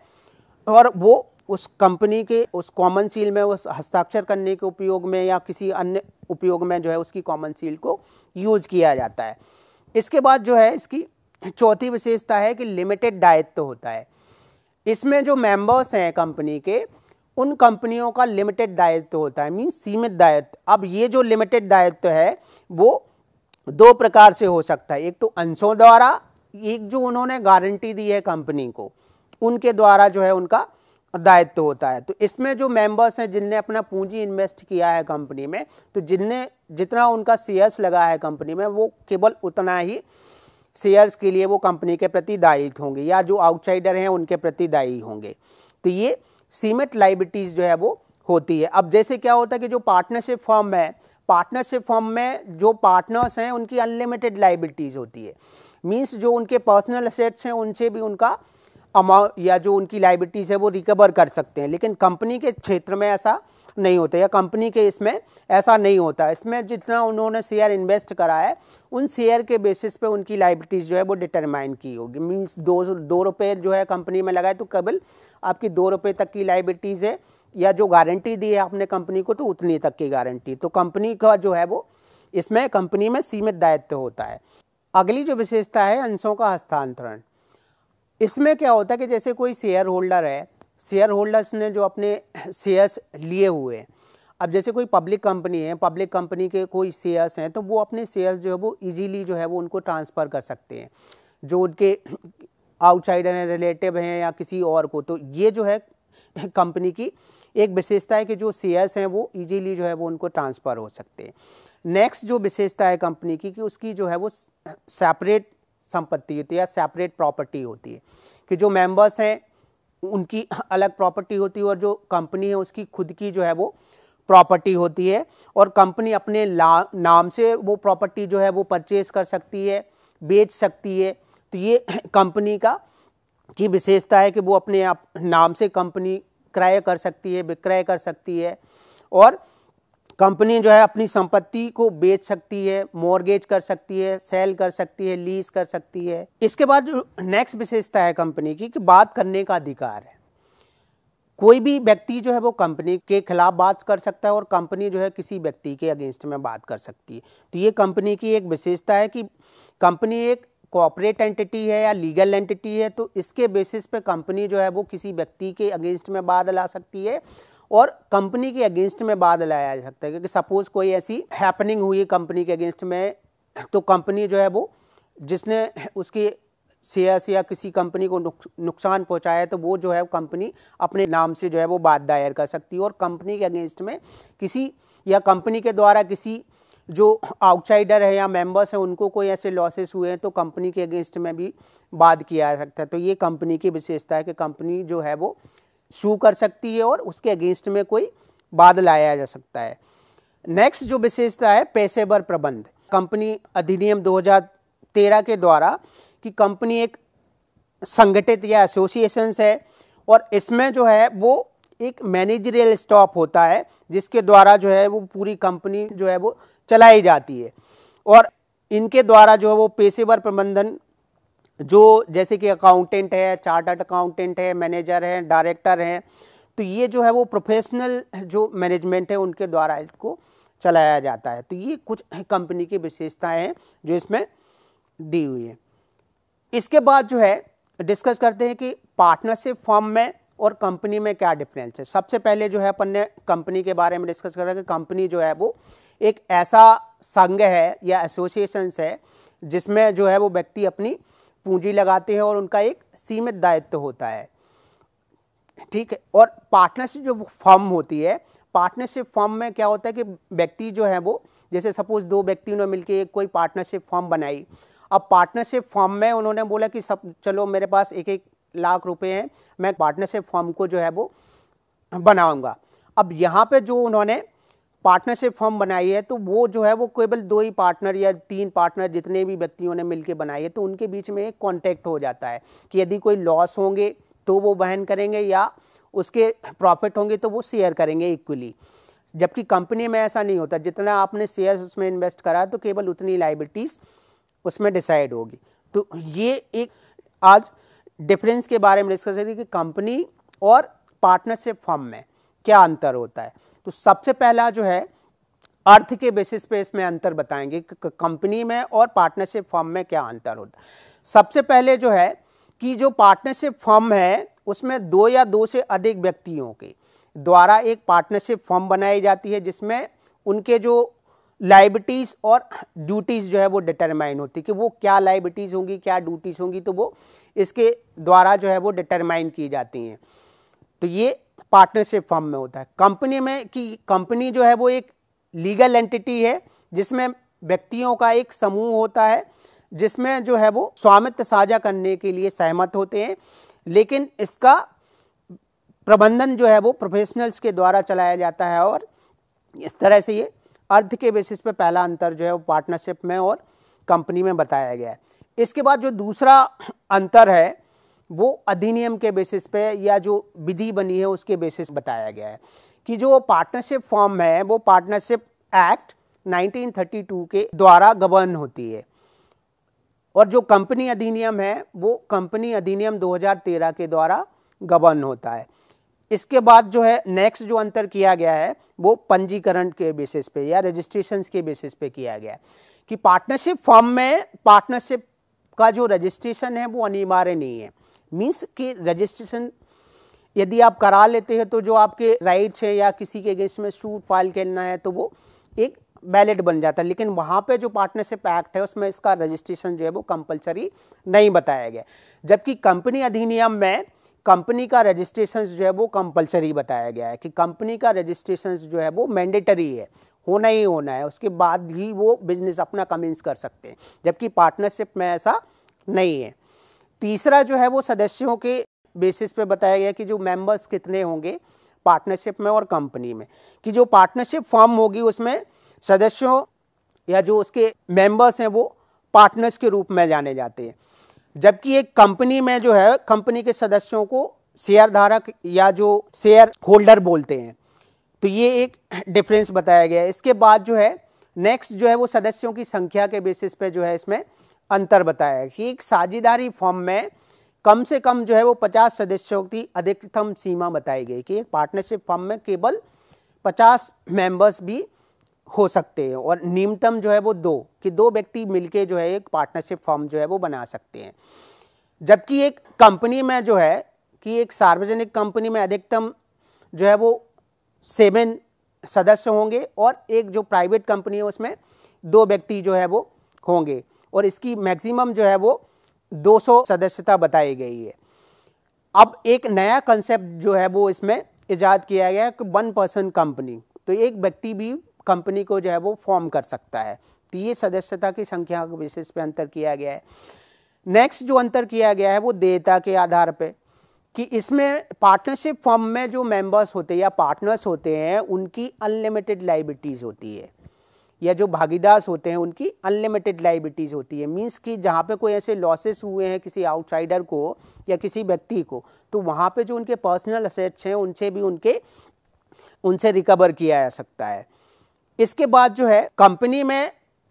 और वो उस कंपनी के उस कॉमन सील में उस हस्ताक्षर करने के उपयोग में या किसी अन्य उपयोग में जो है उसकी कॉमन सील को यूज किया जाता है इसके बाद जो है इसकी चौथी विशेषता है कि लिमिटेड दायित्व होता है इसमें जो मेंबर्स हैं कंपनी के उन कंपनियों का लिमिटेड दायित्व होता है मीन सीमित दायित्व अब ये जो लिमिटेड दायित्व है वो दो प्रकार से हो सकता है एक तो अंशों द्वारा एक जो उन्होंने गारंटी दी है कंपनी को उनके द्वारा जो है उनका दायित्व होता है तो इसमें जो मेंबर्स हैं जिनने अपना पूंजी इन्वेस्ट किया है कंपनी में तो जिनने जितना उनका सीएस लगा है कंपनी में वो केवल उतना ही शेयर्स के लिए वो कंपनी के प्रति दायित्व होंगे या जो आउटसाइडर हैं उनके प्रति दायी होंगे तो ये सीमित लाइबिलिटीज़ जो है वो होती है अब जैसे क्या होता है कि जो पार्टनरशिप फॉर्म है पार्टनरशिप फॉर्म में जो पार्टनर्स हैं उनकी अनलिमिटेड लाइबिलिटीज़ होती है मीन्स जो उनके पर्सनल असेट्स हैं उनसे भी उनका अमाउंट या जो उनकी लाइबिलिटीज़ है वो रिकवर कर सकते हैं लेकिन कंपनी के क्षेत्र में ऐसा नहीं होते या कंपनी के इसमें ऐसा नहीं होता इसमें जितना उन्होंने शेयर इन्वेस्ट करा है उन शेयर के बेसिस पे उनकी लाइबिलिटीज़ जो है वो डिटरमाइन की होगी मीन्स दो दो रुपये जो है कंपनी में लगाए तो कबल आपकी दो रुपये तक की लाइबिलिटीज़ है या जो गारंटी दी है आपने कंपनी को तो उतनी तक की गारंटी तो कंपनी का जो है वो इसमें कंपनी में सीमित दायित्व होता है अगली जो विशेषता है अंशों का हस्तांतरण इसमें क्या होता है कि जैसे कोई शेयर होल्डर है शेयर होल्डर्स ने जो अपने शेयर्स लिए हुए हैं अब जैसे कोई पब्लिक कंपनी है पब्लिक कंपनी के कोई शेयर्स हैं तो वो अपने शेयर्स जो है वो इजीली जो है वो उनको ट्रांसफ़र कर सकते हैं जो उनके आउटसाइडर हैं रिलेटिव हैं या किसी और को तो ये जो है कंपनी की एक विशेषता है कि जो शेयर्स हैं वो इजीली जो है वो उनको ट्रांसफ़र हो सकते हैं नेक्स्ट जो विशेषता है कंपनी की कि उसकी जो है वो सेपरेट संपत्ति होती है या सेपरेट प्रॉपर्टी होती है कि जो मेंबर्स हैं उनकी अलग प्रॉपर्टी होती है और जो कंपनी है उसकी खुद की जो है वो प्रॉपर्टी होती है और कंपनी अपने नाम से वो प्रॉपर्टी जो है वो परचेज कर सकती है बेच सकती है तो ये कंपनी का की विशेषता है कि वो अपने आप नाम से कंपनी क्रय कर सकती है विक्रय कर सकती है और कंपनी जो है अपनी संपत्ति को बेच सकती है मॉर्गेज कर सकती है सेल कर सकती है लीज कर सकती है इसके बाद जो नेक्स्ट विशेषता है कंपनी की कि बात करने का अधिकार है कोई भी व्यक्ति जो है वो कंपनी के खिलाफ बात कर सकता है और कंपनी जो है किसी व्यक्ति के अगेंस्ट में बात कर सकती है तो ये कंपनी की एक विशेषता है कि कंपनी एक कॉपरेट एंटिटी है या लीगल एंटिटी है तो इसके बेसिस पे कंपनी जो है वो किसी व्यक्ति के अगेंस्ट में बात ला सकती है और कंपनी के अगेंस्ट में बाद लाया जा सकता है क्योंकि सपोज कोई ऐसी हैपनिंग हुई कंपनी के अगेंस्ट में तो कंपनी जो है वो जिसने उसकी शेयर्स या किसी कंपनी को नुकसान पहुंचाया तो वो जो है कंपनी अपने नाम से जो है वो बात दायर कर सकती है और कंपनी के अगेंस्ट में किसी या कंपनी के द्वारा किसी जो आउटसाइडर है या मेंबर्स हैं उनको कोई ऐसे लॉसेस हुए हैं तो कंपनी के अगेंस्ट में भी बात किया जा सकता है तो ये कंपनी की विशेषता है कि कंपनी जो है वो शू कर सकती है और उसके अगेंस्ट में कोई बाद लाया जा सकता है नेक्स्ट जो विशेषता है पेशेवर प्रबंध कंपनी अधिनियम 2013 के द्वारा कि कंपनी एक संगठित या एसोसिएशन है और इसमें जो है वो एक मैनेजरियल स्टॉप होता है जिसके द्वारा जो है वो पूरी कंपनी जो है वो चलाई जाती है और इनके द्वारा जो है वो पेशेवर प्रबंधन जो जैसे कि अकाउंटेंट है चार्टर्ड अकाउंटेंट है मैनेजर हैं डायरेक्टर हैं तो ये जो है वो प्रोफेशनल जो मैनेजमेंट है उनके द्वारा इसको चलाया जाता है तो ये कुछ कंपनी की विशेषताएं हैं जो इसमें दी हुई है इसके बाद जो है डिस्कस करते हैं कि पार्टनरशिप फॉर्म में और कंपनी में क्या डिफरेंस है सबसे पहले जो है अपन ने कंपनी के बारे में डिस्कस करा कि कंपनी जो है वो एक ऐसा संघ है या एसोसिएशंस है जिसमें जो है वो व्यक्ति अपनी पूंजी लगाते हैं और उनका एक सीमित दायित्व होता है ठीक है और पार्टनरशिप जो फॉर्म होती है पार्टनरशिप फॉर्म में क्या होता है कि व्यक्ति जो है वो जैसे सपोज दो व्यक्तियों ने मिलकर कोई पार्टनरशिप फॉर्म बनाई अब पार्टनरशिप फॉर्म में उन्होंने बोला कि सब चलो मेरे पास एक एक लाख रुपए हैं मैं पार्टनरशिप फॉर्म को जो है वो बनाऊंगा अब यहाँ पे जो उन्होंने पार्टनरशिप फर्म बनाई है तो वो जो है वो केवल दो ही पार्टनर या तीन पार्टनर जितने भी व्यक्तियों ने मिलकर बनाई है तो उनके बीच में एक कॉन्टैक्ट हो जाता है कि यदि कोई लॉस होंगे तो वो वहन करेंगे या उसके प्रॉफिट होंगे तो वो शेयर करेंगे इक्वली जबकि कंपनी में ऐसा नहीं होता जितना आपने शेयर उसमें इन्वेस्ट करा तो केवल उतनी लाइबिलिटीज़ उसमें डिसाइड होगी तो ये एक आज डिफरेंस के बारे में डिस्कस करेंगे कि कंपनी और पार्टनरशिप फॉर्म में क्या अंतर होता है तो सबसे पहला जो है अर्थ के बेसिस पे इसमें अंतर बताएंगे कंपनी में और पार्टनरशिप फर्म में क्या अंतर होता है सबसे पहले जो है कि जो पार्टनरशिप फर्म है उसमें दो या दो से अधिक व्यक्तियों के द्वारा एक पार्टनरशिप फर्म बनाई जाती है जिसमें उनके जो लाइबिलिटीज़ और ड्यूटीज़ जो है वो डिटरमाइन होती है कि वो क्या लाइबिलिटीज़ होंगी क्या ड्यूटीज़ होंगी तो वो इसके द्वारा जो है वो डिटरमाइन की जाती हैं तो ये पार्टनरशिप फॉर्म में होता है कंपनी में कि कंपनी जो है वो एक लीगल एंटिटी है जिसमें व्यक्तियों का एक समूह होता है जिसमें जो है वो स्वामित्व साझा करने के लिए सहमत होते हैं लेकिन इसका प्रबंधन जो है वो प्रोफेशनल्स के द्वारा चलाया जाता है और इस तरह से ये अर्थ के बेसिस पे पहला अंतर जो है वो पार्टनरशिप में और कंपनी में बताया गया है इसके बाद जो दूसरा अंतर है वो अधिनियम के बेसिस पे या जो विधि बनी है उसके बेसिस बताया गया है कि जो पार्टनरशिप फॉर्म है वो पार्टनरशिप एक्ट 1932 के द्वारा गवर्न होती है और जो कंपनी अधिनियम है वो कंपनी अधिनियम 2013 के द्वारा गवर्न होता है इसके बाद जो है नेक्स्ट जो अंतर किया गया है वो पंजीकरण के बेसिस पे या रजिस्ट्रेशन के बेसिस पे किया गया है कि पार्टनरशिप फॉर्म में पार्टनरशिप का जो रजिस्ट्रेशन है वो अनिवार्य नहीं है मीन्स कि रजिस्ट्रेशन यदि आप करा लेते हैं तो जो आपके राइट्स हैं या किसी के अगेंस्ट में सूट फाइल करना है तो वो एक वैलिड बन जाता है लेकिन वहाँ पे जो पार्टनरशिप एक्ट है उसमें इसका रजिस्ट्रेशन जो है वो कंपलसरी नहीं बताया गया जबकि कंपनी अधिनियम में कंपनी का रजिस्ट्रेशन जो है वो कंपलसरी बताया गया है कि कंपनी का रजिस्ट्रेशन जो है वो मैंडेटरी है होना ही होना है उसके बाद ही वो बिजनेस अपना कमेंस कर सकते हैं जबकि पार्टनरशिप में ऐसा नहीं है तीसरा जो है वो सदस्यों के बेसिस पे बताया गया कि जो मेंबर्स कितने होंगे पार्टनरशिप में और कंपनी में कि जो पार्टनरशिप फॉर्म होगी उसमें सदस्यों या जो उसके मेंबर्स हैं वो पार्टनर्स के रूप में जाने जाते हैं जबकि एक कंपनी में जो है कंपनी के सदस्यों को शेयर धारक या जो शेयर होल्डर बोलते हैं तो ये एक डिफरेंस बताया गया है इसके बाद जो है नेक्स्ट जो है वो सदस्यों की संख्या के बेसिस पे जो है इसमें अंतर बताया है कि एक साझेदारी फॉर्म में कम से कम जो है वो 50 सदस्यों की अधिकतम सीमा बताई गई कि एक पार्टनरशिप फॉर्म में केवल 50 मेंबर्स भी हो सकते हैं और न्यूनतम जो है वो दो कि दो व्यक्ति मिलके जो है एक पार्टनरशिप फॉर्म जो है वो बना सकते हैं जबकि एक कंपनी में जो है कि एक सार्वजनिक कंपनी में अधिकतम जो है वो सेवन सदस्य होंगे और एक जो प्राइवेट कंपनी है उसमें दो व्यक्ति जो है वो होंगे और इसकी मैक्सिमम जो है वो 200 सदस्यता बताई गई है अब एक नया कंसेप्ट जो है वो इसमें ईजाद किया गया है कि वन पर्सन कंपनी तो एक व्यक्ति भी कंपनी को जो है वो फॉर्म कर सकता है तो ये सदस्यता की संख्या के विशेष पे अंतर किया गया है नेक्स्ट जो अंतर किया गया है वो देयता के आधार पे कि इसमें पार्टनरशिप फॉर्म में जो मेंबर्स होते हैं या पार्टनर्स होते हैं उनकी अनलिमिटेड लाइबिलिटीज़ होती है या जो भागीदार होते हैं उनकी अनलिमिटेड लाइबिलिटीज़ होती है मीन्स कि जहाँ पे कोई ऐसे लॉसेस हुए हैं किसी आउटसाइडर को या किसी व्यक्ति को तो वहाँ पे जो उनके पर्सनल असेट्स हैं उनसे भी उनके उनसे रिकवर किया जा सकता है इसके बाद जो है कंपनी में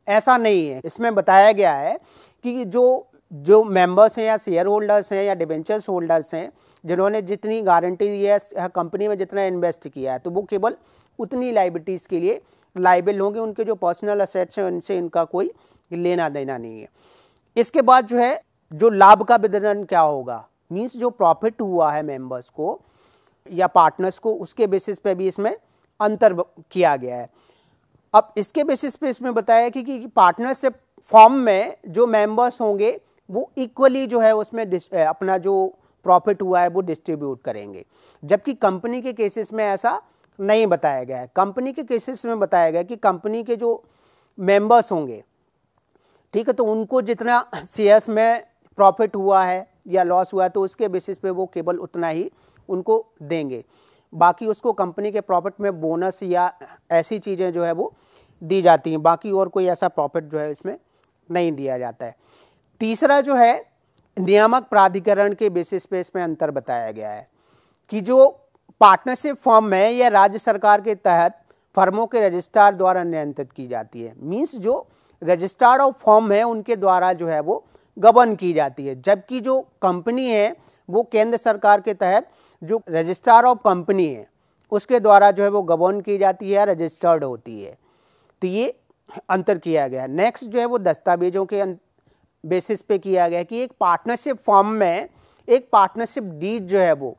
ऐसा नहीं है इसमें बताया गया है कि जो जो मेंबर्स हैं या शेयर होल्डर्स हैं या डिवेंचर्स होल्डर्स हैं जिन्होंने जितनी गारंटी दी है कंपनी में जितना इन्वेस्ट किया है तो वो केवल उतनी लाइबिलिटीज़ के लिए लाइबल होंगे उनके जो पर्सनल असेट्स हैं उनसे इनका कोई लेना देना नहीं है इसके बाद जो है जो लाभ का वितरण क्या होगा मीन्स जो प्रॉफिट हुआ है मेंबर्स को या पार्टनर्स को उसके बेसिस पे भी इसमें अंतर किया गया है अब इसके बेसिस पे इसमें बताया कि, कि पार्टनरशिप फॉर्म में जो मेंबर्स होंगे वो इक्वली जो है उसमें अपना जो प्रॉफिट हुआ है वो डिस्ट्रीब्यूट करेंगे जबकि कंपनी के केसेस में ऐसा नहीं बताया गया है कंपनी के केसेस में बताया गया कि कंपनी के जो मेंबर्स होंगे ठीक है तो उनको जितना शेयर्स में प्रॉफिट हुआ है या लॉस हुआ है तो उसके बेसिस पे वो केवल उतना ही उनको देंगे बाकी उसको कंपनी के प्रॉफिट में बोनस या ऐसी चीज़ें जो है वो दी जाती हैं बाकी और कोई ऐसा प्रॉफिट जो है इसमें नहीं दिया जाता है तीसरा जो है नियामक प्राधिकरण के बेसिस पे इसमें अंतर बताया गया है कि जो पार्टनरशिप फॉर्म में यह राज्य सरकार के तहत फर्मों के रजिस्ट्रार द्वारा नियंत्रित की जाती है मीन्स जो रजिस्ट्रार ऑफ फॉर्म है उनके द्वारा जो है वो गबन की जाती है जबकि जो कंपनी है वो केंद्र सरकार के तहत जो रजिस्ट्रार ऑफ कंपनी है उसके द्वारा जो है वो गबन की जाती है रजिस्टर्ड होती है तो ये अंतर किया गया नेक्स्ट जो है वो दस्तावेजों के अं-, बेसिस पे किया गया कि एक पार्टनरशिप फॉर्म में एक पार्टनरशिप डीड जो है वो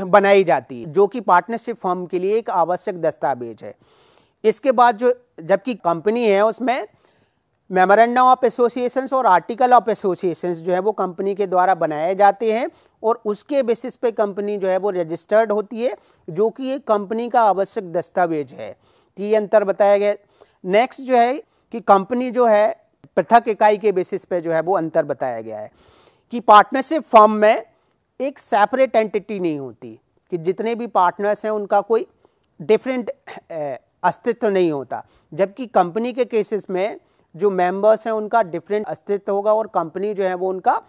बनाई जाती है जो कि पार्टनरशिप फॉर्म के लिए एक आवश्यक दस्तावेज है इसके बाद जो जबकि कंपनी है उसमें मेमोरेंडम ऑफ एसोसिएशन और आर्टिकल ऑफ एसोसिएशन जो है वो कंपनी के द्वारा बनाए जाते हैं और उसके बेसिस पे कंपनी जो है वो रजिस्टर्ड होती है जो कि एक कंपनी का आवश्यक दस्तावेज है तो ये अंतर बताया गया नेक्स्ट जो है कि कंपनी जो है पृथक इकाई के बेसिस पे जो है वो अंतर बताया गया है कि पार्टनरशिप फॉर्म में एक सेपरेट एंटिटी नहीं होती कि जितने भी पार्टनर्स हैं उनका कोई डिफरेंट अस्तित्व नहीं होता जबकि कंपनी के केसेस में जो मेंबर्स हैं उनका डिफरेंट अस्तित्व होगा और कंपनी जो है वो उनका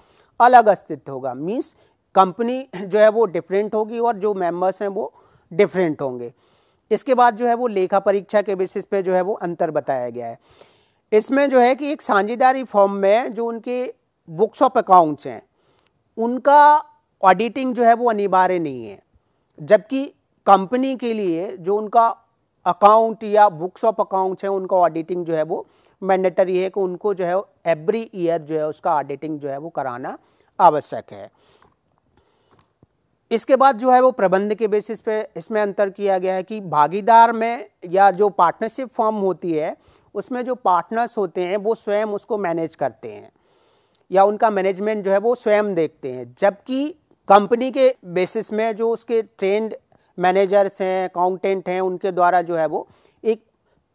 अलग अस्तित्व होगा मीन्स कंपनी जो है वो डिफरेंट होगी और जो मेंबर्स हैं वो डिफरेंट होंगे इसके बाद जो है वो लेखा परीक्षा के बेसिस पे जो है वो अंतर बताया गया है इसमें जो है कि एक साझेदारी फॉर्म में जो उनके बुक्स ऑफ अकाउंट्स हैं उनका ऑडिटिंग जो है वो अनिवार्य नहीं है जबकि कंपनी के लिए जो उनका अकाउंट या बुक्स ऑफ अकाउंट्स हैं उनका ऑडिटिंग जो है वो मैंडेटरी है कि उनको जो है एवरी ईयर जो है उसका ऑडिटिंग जो है वो कराना आवश्यक है इसके बाद जो है वो प्रबंध के बेसिस पे इसमें अंतर किया गया है कि भागीदार में या जो पार्टनरशिप फॉर्म होती है उसमें जो पार्टनर्स होते हैं वो स्वयं उसको मैनेज करते हैं या उनका मैनेजमेंट जो है वो स्वयं देखते हैं जबकि कंपनी के बेसिस में जो उसके ट्रेंड मैनेजर्स हैं अकाउंटेंट हैं उनके द्वारा जो है वो एक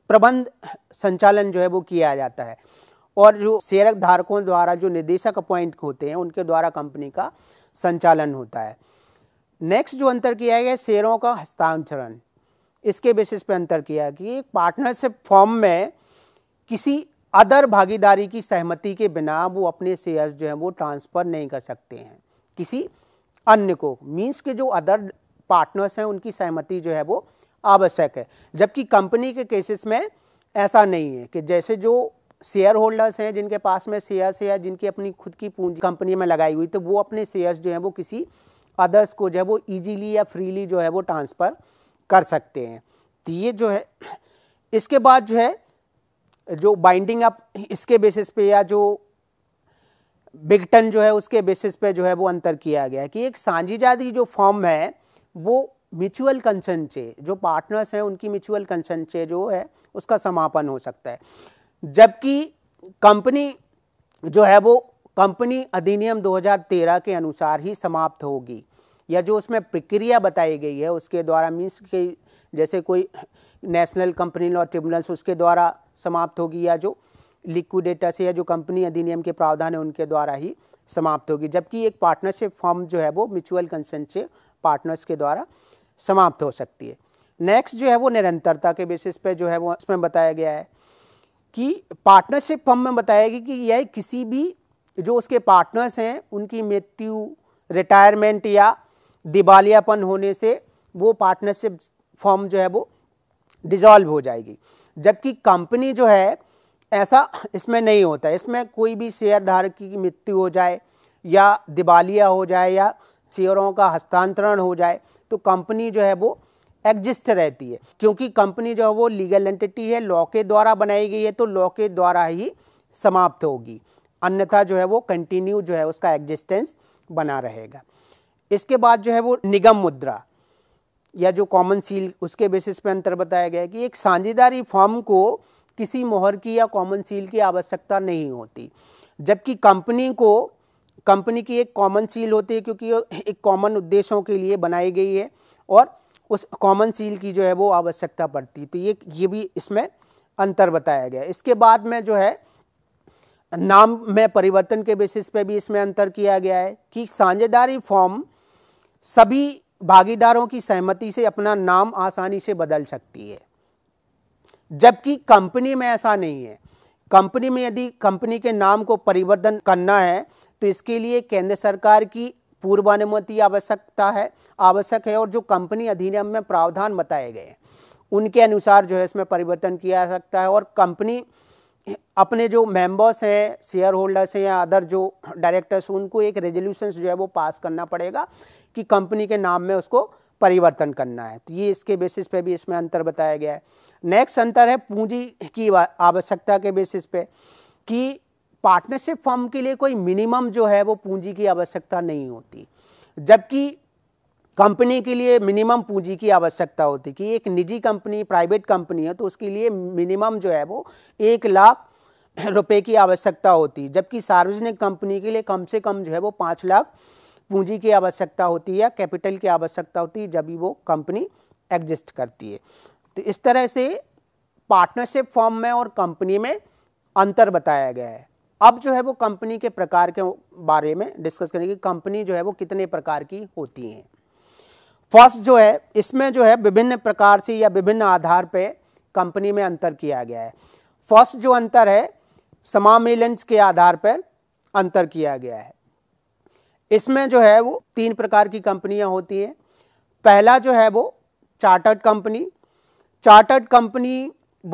प्रबंध संचालन जो है वो किया जाता है और जो शेयर धारकों द्वारा जो निदेशक अपॉइंट होते हैं उनके द्वारा कंपनी का संचालन होता है नेक्स्ट जो अंतर किया गया शेयरों का हस्तांतरण इसके बेसिस पे अंतर किया कि एक पार्टनरशिप फॉर्म में किसी अदर भागीदारी की सहमति के बिना वो अपने शेयर्स जो हैं वो ट्रांसफ़र नहीं कर सकते हैं किसी अन्य को मीन्स के जो अदर पार्टनर्स हैं उनकी सहमति जो है वो आवश्यक है जबकि कंपनी के केसेस में ऐसा नहीं है कि जैसे जो शेयर होल्डर्स हैं जिनके पास में शेयर्स है या जिनकी अपनी खुद की पूंजी कंपनी में लगाई हुई तो वो अपने शेयर्स जो है वो किसी अदर्स को जो है वो ईजीली या फ्रीली जो है वो ट्रांसफ़र कर सकते हैं तो ये जो है इसके बाद जो है जो बाइंडिंग अप इसके बेसिस पे या जो टन जो है उसके बेसिस पे जो है वो अंतर किया गया है कि एक साझीजादी जो फॉर्म है वो म्यूचुअल कंसर्न से जो पार्टनर्स हैं उनकी म्यूचुअल कंसर्न से जो है उसका समापन हो सकता है जबकि कंपनी जो है वो कंपनी अधिनियम 2013 के अनुसार ही समाप्त होगी या जो उसमें प्रक्रिया बताई गई है उसके द्वारा मीन्स के जैसे कोई नेशनल कंपनी लॉ ट्रिब्यूनल्स उसके द्वारा समाप्त होगी या जो लिक्विडेटर्स या जो कंपनी अधिनियम के प्रावधान है उनके द्वारा ही समाप्त होगी जबकि एक पार्टनरशिप फॉर्म जो है वो म्यूचुअल कंसेंट से पार्टनर्स के द्वारा समाप्त हो सकती है नेक्स्ट जो है वो निरंतरता के बेसिस पे जो है वो इसमें बताया गया है कि पार्टनरशिप फॉर्म में बताया गया कि यह किसी भी जो उसके पार्टनर्स हैं उनकी मृत्यु रिटायरमेंट या दिवालियापन होने से वो पार्टनरशिप फॉर्म जो है वो डिजॉल्व हो जाएगी जबकि कंपनी जो है ऐसा इसमें नहीं होता है इसमें कोई भी शेयर धारक की मृत्यु हो जाए या दिवालिया हो जाए या शेयरों का हस्तांतरण हो जाए तो कंपनी जो है वो एग्जिस्ट रहती है क्योंकि कंपनी जो है वो लीगल एंटिटी है लॉ के द्वारा बनाई गई है तो लॉ के द्वारा ही समाप्त होगी अन्यथा जो है वो कंटिन्यू जो है उसका एग्जिस्टेंस बना रहेगा इसके बाद जो है वो निगम मुद्रा या जो कॉमन सील उसके बेसिस पे अंतर बताया गया है कि एक साझेदारी फॉर्म को किसी मोहर की या कॉमन सील की आवश्यकता नहीं होती जबकि कंपनी को कंपनी की एक कॉमन सील होती है क्योंकि एक कॉमन उद्देश्यों के लिए बनाई गई है और उस कॉमन सील की जो है वो आवश्यकता पड़ती तो ये ये भी इसमें अंतर बताया गया इसके बाद में जो है नाम में परिवर्तन के बेसिस पे भी इसमें अंतर किया गया है कि साझेदारी फॉर्म सभी भागीदारों की सहमति से अपना नाम आसानी से बदल सकती है जबकि कंपनी में ऐसा नहीं है कंपनी में यदि कंपनी के नाम को परिवर्तन करना है तो इसके लिए केंद्र सरकार की पूर्व अनुमति आवश्यकता है आवश्यक है और जो कंपनी अधिनियम में प्रावधान बताए गए हैं उनके अनुसार जो है इसमें परिवर्तन किया जा सकता है और कंपनी अपने जो मेंबर्स हैं शेयर होल्डर्स हैं या अदर जो डायरेक्टर्स हैं उनको एक रेजोल्यूशन जो है वो पास करना पड़ेगा कि कंपनी के नाम में उसको परिवर्तन करना है तो ये इसके बेसिस पे भी इसमें अंतर बताया गया है नेक्स्ट अंतर है पूंजी की आवश्यकता के बेसिस पे कि पार्टनरशिप फॉर्म के लिए कोई मिनिमम जो है वो पूंजी की आवश्यकता नहीं होती जबकि कंपनी के लिए मिनिमम पूंजी की आवश्यकता होती कि एक निजी कंपनी प्राइवेट कंपनी है तो उसके लिए मिनिमम जो है वो एक लाख रुपए की आवश्यकता होती जबकि सार्वजनिक कंपनी के लिए कम से कम जो है वो पाँच लाख पूंजी की आवश्यकता होती है कैपिटल की आवश्यकता होती है जब भी वो कंपनी एग्जिस्ट करती है तो इस तरह से पार्टनरशिप फॉर्म में और कंपनी में अंतर बताया गया है अब जो है वो कंपनी के प्रकार के बारे में डिस्कस करेंगे कंपनी जो है वो कितने प्रकार की होती हैं फर्स्ट जो है इसमें जो है विभिन्न प्रकार से या विभिन्न आधार पर कंपनी में अंतर किया गया है फर्स्ट जो अंतर है समामिलन के आधार पर अंतर किया गया है इसमें जो है वो तीन प्रकार की कंपनियां होती हैं पहला जो है वो चार्टर्ड कंपनी चार्टर्ड कंपनी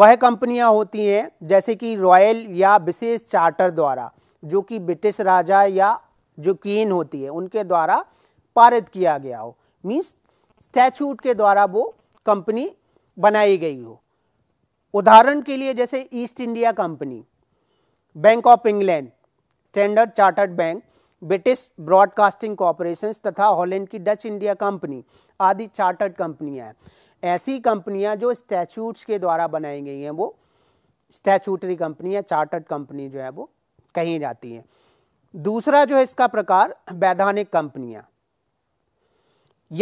वह कंपनियां होती हैं जैसे कि रॉयल या विशेष चार्टर द्वारा जो कि ब्रिटिश राजा या जो क्वीन होती है उनके द्वारा पारित किया गया हो मीन्स स्टैचूट के द्वारा वो कंपनी बनाई गई हो उदाहरण के लिए जैसे East India Company Bank of England Standard Chartered Bank British Broadcasting Corporation तथा हॉलैंड की डच इंडिया कंपनी आदि चार्टर्ड कंपनियां हैं ऐसी कंपनियां जो स्टैचूट्स के द्वारा बनाई गई हैं वो स्टैचूटरी कंपनी या चार्टर्ड कंपनी जो है वो कही जाती हैं दूसरा जो है इसका प्रकार वैधानिक कंपनियां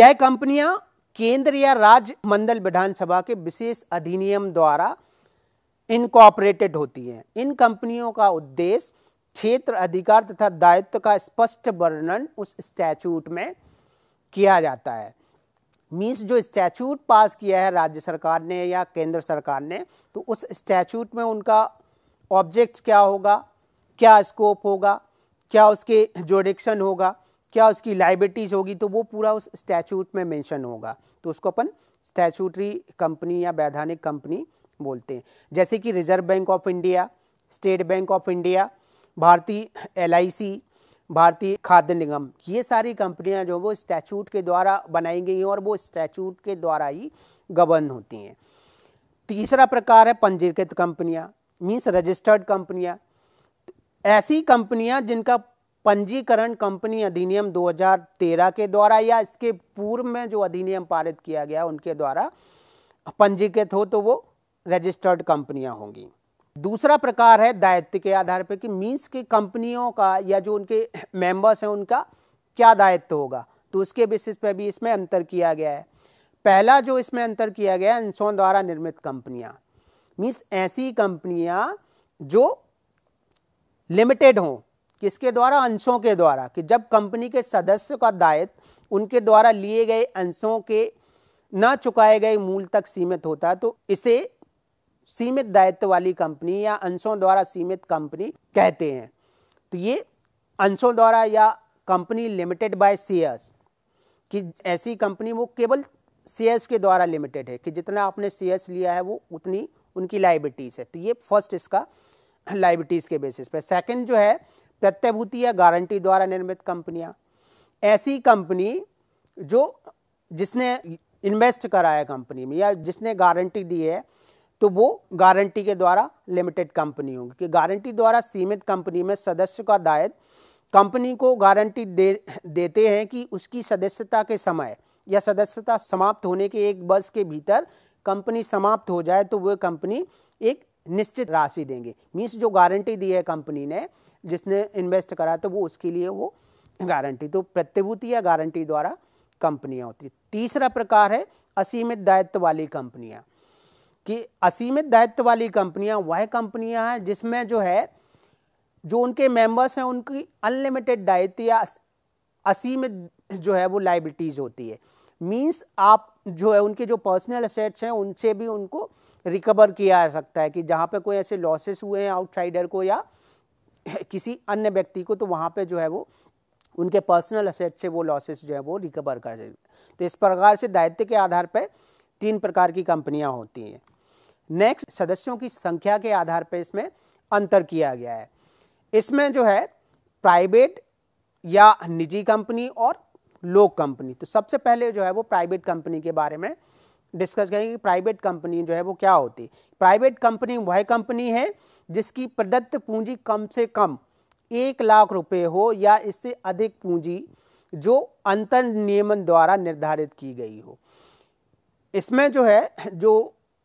यह कंपनियां केंद्र या राज्य मंडल विधानसभा के विशेष अधिनियम द्वारा इनकॉपरेटेड होती हैं इन कंपनियों का उद्देश्य क्षेत्र अधिकार तथा दायित्व का स्पष्ट वर्णन उस स्टैचूट में किया जाता है मीन्स जो स्टैचूट पास किया है राज्य सरकार ने या केंद्र सरकार ने तो उस स्टैचूट में उनका ऑब्जेक्ट क्या होगा क्या स्कोप होगा क्या उसके जोडिक्शन होगा क्या उसकी लाइबिलिटीज़ होगी तो वो पूरा उस स्टैचूट में मेंशन होगा तो उसको अपन स्टैचूटरी कंपनी या वैधानिक कंपनी बोलते हैं जैसे कि Reserve Bank of India State Bank of India भारतीय एल भारतीय खाद्य निगम ये सारी कंपनियां जो वो स्टैचूट के द्वारा बनाई गई हैं और वो स्टैचूट के द्वारा ही गवर्न होती हैं तीसरा प्रकार है पंजीकृत कंपनियां मीन्स रजिस्टर्ड कंपनियां ऐसी कंपनियां जिनका पंजीकरण कंपनी अधिनियम 2013 के द्वारा या इसके पूर्व में जो अधिनियम पारित किया गया उनके द्वारा पंजीकृत हो तो वो रजिस्टर्ड कंपनियां होंगी दूसरा प्रकार है दायित्व के आधार पर कि मीन्स की कंपनियों का या जो उनके मेंबर्स हैं उनका क्या दायित्व होगा तो उसके बेसिस पर भी इसमें अंतर किया गया है पहला जो इसमें अंतर किया गया है इंसान द्वारा निर्मित कंपनियां मीन्स ऐसी कंपनियां जो लिमिटेड हों किसके द्वारा अंशों के द्वारा कि जब कंपनी के सदस्य का दायित्व उनके द्वारा लिए गए अंशों के न चुकाए गए मूल तक सीमित होता है तो इसे सीमित दायित्व वाली कंपनी या अंशों द्वारा सीमित कंपनी कहते हैं तो ये अंशों द्वारा या कंपनी लिमिटेड बाय शेयर्स कि ऐसी कंपनी वो केवल शेयर्स के द्वारा लिमिटेड है कि जितना आपने शेयर्स लिया है वो उतनी उनकी लाइबिलिटीज़ है तो ये फर्स्ट इसका लाइबिलिटीज़ के बेसिस पर सेकेंड जो है प्रत्यभूति या गारंटी द्वारा निर्मित कंपनियाँ ऐसी कंपनी जो जिसने इन्वेस्ट करा है कंपनी में या जिसने गारंटी दी है तो वो गारंटी के द्वारा लिमिटेड कंपनी होगी कि गारंटी द्वारा सीमित कंपनी में सदस्य का दायित्व कंपनी को गारंटी दे देते हैं कि उसकी सदस्यता के समय या सदस्यता समाप्त होने के एक वर्ष के भीतर कंपनी समाप्त हो जाए तो वह कंपनी एक निश्चित राशि देंगे मीन्स जो गारंटी दी है कंपनी ने जिसने इन्वेस्ट करा तो वो उसके लिए वो गारंटी तो प्रत्यभूति या गारंटी द्वारा कंपनियाँ होती तीसरा प्रकार है असीमित दायित्व वाली कंपनियाँ कि असीमित दायित्व वाली कंपनियां वह कंपनियां हैं जिसमें जो है जो उनके मेंबर्स हैं उनकी अनलिमिटेड दायित्व या असीमित जो है वो लाइबिलिटीज़ होती है मींस आप जो है उनके जो पर्सनल असेट्स हैं उनसे भी उनको रिकवर किया जा सकता है कि जहाँ पे कोई ऐसे लॉसेस हुए हैं आउटसाइडर को या किसी अन्य व्यक्ति को तो वहाँ पे जो है वो उनके पर्सनल असेट से वो लॉसेस जो है वो रिकवर कर सकते तो इस प्रकार से दायित्व के आधार पर तीन प्रकार की कंपनियाँ होती हैं नेक्स्ट सदस्यों की संख्या के आधार पर इसमें अंतर किया गया है इसमें जो है प्राइवेट या निजी कंपनी और लोक कंपनी तो सबसे पहले जो है वो प्राइवेट कंपनी के बारे में डिस्कस करेंगे प्राइवेट कंपनी जो है वो क्या होती है प्राइवेट कंपनी वह कंपनी है जिसकी प्रदत्त पूंजी कम से कम एक लाख रुपए हो या इससे अधिक पूंजी जो अंतर नियमन द्वारा निर्धारित की गई हो इसमें जो है जो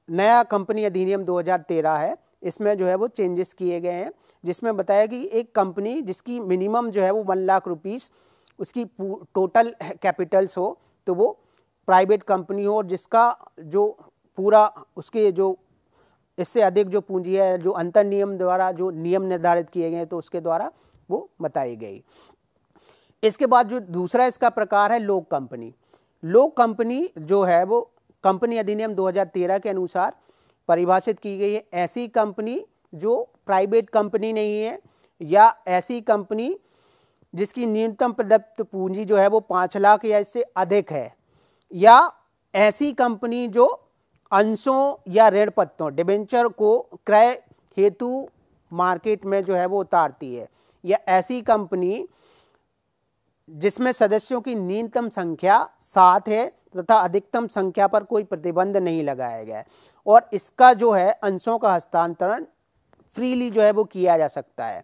नया कंपनी अधिनियम 2013 है इसमें जो है वो चेंजेस किए गए हैं जिसमें बताया कि एक कंपनी जिसकी मिनिमम जो है वो वन लाख रुपीस उसकी टोटल कैपिटल्स हो तो वो प्राइवेट कंपनी हो और जिसका जो पूरा उसके जो इससे अधिक जो पूंजी है जो अंतर नियम द्वारा जो नियम निर्धारित किए गए हैं तो उसके द्वारा वो बताई गई इसके बाद जो दूसरा इसका प्रकार है लोक कंपनी लोक कंपनी जो है वो कंपनी अधिनियम 2013 के अनुसार परिभाषित की गई है ऐसी कंपनी जो प्राइवेट कंपनी नहीं है या ऐसी कंपनी जिसकी न्यूनतम प्रदत्त पूंजी जो है वो पाँच लाख या इससे अधिक है या ऐसी कंपनी जो अंशों या ऋण पत्तों डिबेंचर को क्रय हेतु मार्केट में जो है वो उतारती है या ऐसी कंपनी जिसमें सदस्यों की न्यूनतम संख्या सात है तथा अधिकतम संख्या पर कोई प्रतिबंध नहीं लगाया गया है और इसका जो है अंशों का हस्तांतरण फ्रीली जो है वो किया जा सकता है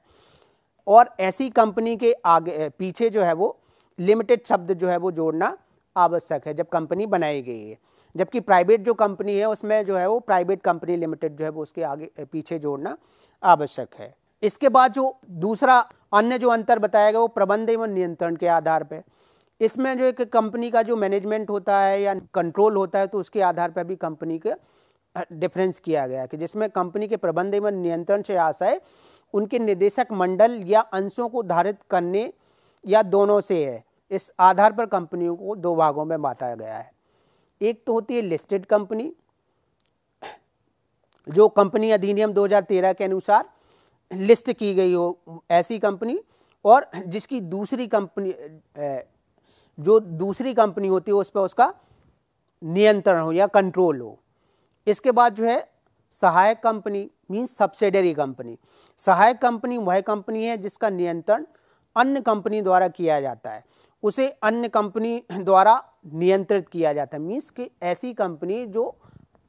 और ऐसी कंपनी के आगे पीछे जो है वो लिमिटेड शब्द जो है वो जोड़ना आवश्यक है जब कंपनी बनाई गई है जबकि प्राइवेट जो कंपनी है उसमें जो है वो प्राइवेट कंपनी लिमिटेड जो है वो उसके आगे पीछे जोड़ना आवश्यक है इसके बाद जो दूसरा अन्य जो अंतर बताया गया वो प्रबंध एवं नियंत्रण के आधार पर इसमें जो एक कंपनी का जो मैनेजमेंट होता है या कंट्रोल होता है तो उसके आधार पर भी कंपनी के डिफरेंस किया गया कि जिसमें कंपनी के प्रबंध एवं नियंत्रण से आशय उनके निदेशक मंडल या अंशों को धारित करने या दोनों से है इस आधार पर कंपनियों को दो भागों में बांटा गया है एक तो होती है लिस्टेड कंपनी जो कंपनी अधिनियम 2013 के अनुसार लिस्ट की गई हो ऐसी कंपनी और जिसकी दूसरी कंपनी जो दूसरी कंपनी होती है उस पर उसका नियंत्रण हो या कंट्रोल हो इसके बाद जो है सहायक कंपनी मीन्स सब्सिडरी कंपनी सहायक कंपनी वह कंपनी है जिसका नियंत्रण अन्य कंपनी द्वारा किया जाता है उसे अन्य कंपनी द्वारा नियंत्रित किया जाता है मीन्स कि ऐसी कंपनी जो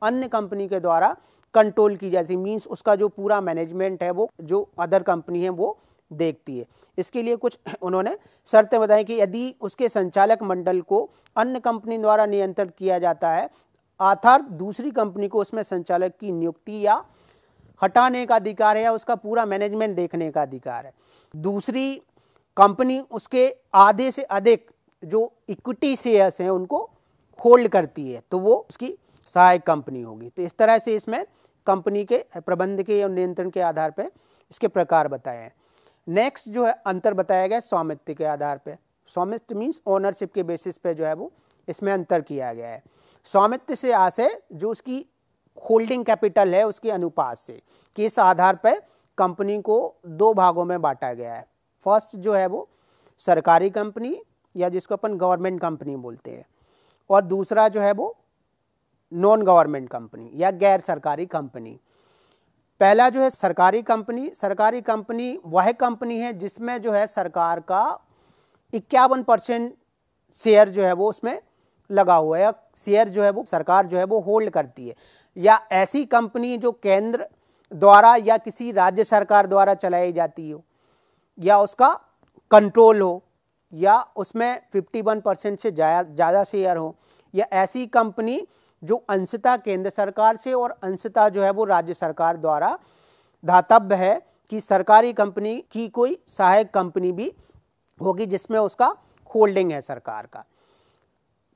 अन्य कंपनी के द्वारा कंट्रोल की जाती है मीन्स उसका जो पूरा मैनेजमेंट है वो जो अदर कंपनी है वो देखती है इसके लिए कुछ उन्होंने शर्तें बताई कि यदि उसके संचालक मंडल को अन्य कंपनी द्वारा नियंत्रित किया जाता है अर्थात दूसरी कंपनी को उसमें संचालक की नियुक्ति या हटाने का अधिकार है या उसका पूरा मैनेजमेंट देखने का अधिकार है दूसरी कंपनी उसके आधे से अधिक जो इक्विटी शेयर्स हैं उनको होल्ड करती है तो वो उसकी सहायक कंपनी होगी तो इस तरह से इसमें कंपनी के प्रबंध के और नियंत्रण के आधार पर इसके प्रकार बताए हैं नेक्स्ट जो है अंतर बताया गया स्वामित्व के आधार पर स्वामित्व मीन्स ओनरशिप के बेसिस पे जो है वो इसमें अंतर किया गया है स्वामित्व से आशय जो उसकी होल्डिंग कैपिटल है उसके अनुपात से कि इस आधार पर कंपनी को दो भागों में बांटा गया है फर्स्ट जो है वो सरकारी कंपनी या जिसको अपन गवर्नमेंट कंपनी बोलते हैं और दूसरा जो है वो नॉन गवर्नमेंट कंपनी या गैर सरकारी कंपनी पहला जो है सरकारी कंपनी सरकारी कंपनी वह कंपनी है जिसमें जो है सरकार का इक्यावन परसेंट शेयर जो है वो उसमें लगा हुआ है शेयर जो है वो सरकार जो है वो होल्ड करती है या ऐसी कंपनी जो केंद्र द्वारा या किसी राज्य सरकार द्वारा चलाई जाती हो या उसका कंट्रोल हो या उसमें 51 परसेंट से ज़्यादा शेयर हो या ऐसी कंपनी जो अंशता केंद्र सरकार से और अंशता जो है वो राज्य सरकार द्वारा धातव्य है कि सरकारी कंपनी की कोई सहायक कंपनी भी होगी जिसमें उसका होल्डिंग है सरकार का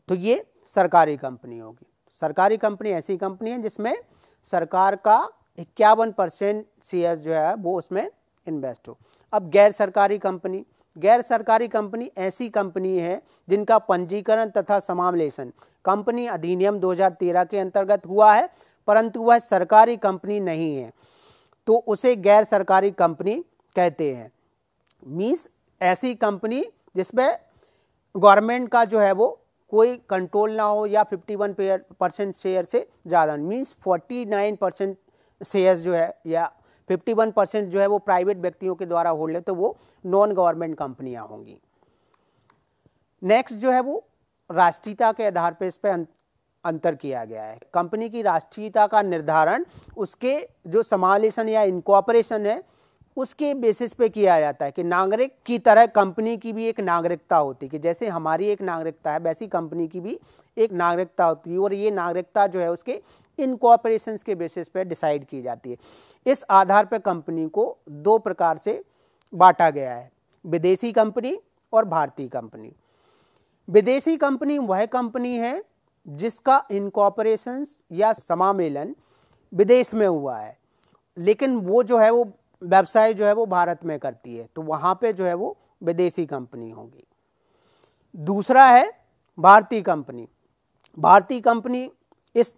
तो ये सरकारी कंपनी होगी सरकारी कंपनी ऐसी कंपनी है जिसमें सरकार का इक्यावन परसेंट सी जो है वो उसमें इन्वेस्ट हो अब गैर सरकारी कंपनी गैर सरकारी कंपनी ऐसी कंपनी है जिनका पंजीकरण तथा समावलेशन कंपनी अधिनियम 2013 के अंतर्गत हुआ है परंतु वह सरकारी कंपनी नहीं है तो उसे गैर सरकारी कंपनी कहते हैं मीस ऐसी कंपनी जिसमें गवर्नमेंट का जो है वो कोई कंट्रोल ना हो या 51 परसेंट शेयर से ज़्यादा मीन्स 49 परसेंट शेयर्स जो है या 51 परसेंट जो है वो प्राइवेट व्यक्तियों के द्वारा होल्ड है तो वो नॉन गवर्नमेंट कंपनियां होंगी नेक्स्ट जो है वो राष्ट्रीयता के आधार पर इस पर अं-, अंतर किया गया है कंपनी की राष्ट्रीयता का निर्धारण उसके जो समालेशन या इनकॉपरेशन है उसके बेसिस पे किया जाता है कि नागरिक की तरह कंपनी की भी एक नागरिकता होती है कि जैसे हमारी एक नागरिकता है वैसी कंपनी की भी एक नागरिकता होती है और ये नागरिकता जो है उसके इन कोऑपरेशन के बेसिस पर डिसाइड की जाती है इस आधार पर कंपनी को दो प्रकार से बांटा गया है विदेशी कंपनी और भारतीय कंपनी विदेशी कंपनी वह कंपनी है जिसका इनकॉपरेशन या समामेलन विदेश में हुआ है लेकिन वो जो है वो व्यवसाय जो है वो भारत में करती है तो वहाँ पे जो है वो विदेशी कंपनी होगी दूसरा है भारतीय कंपनी भारतीय कंपनी इस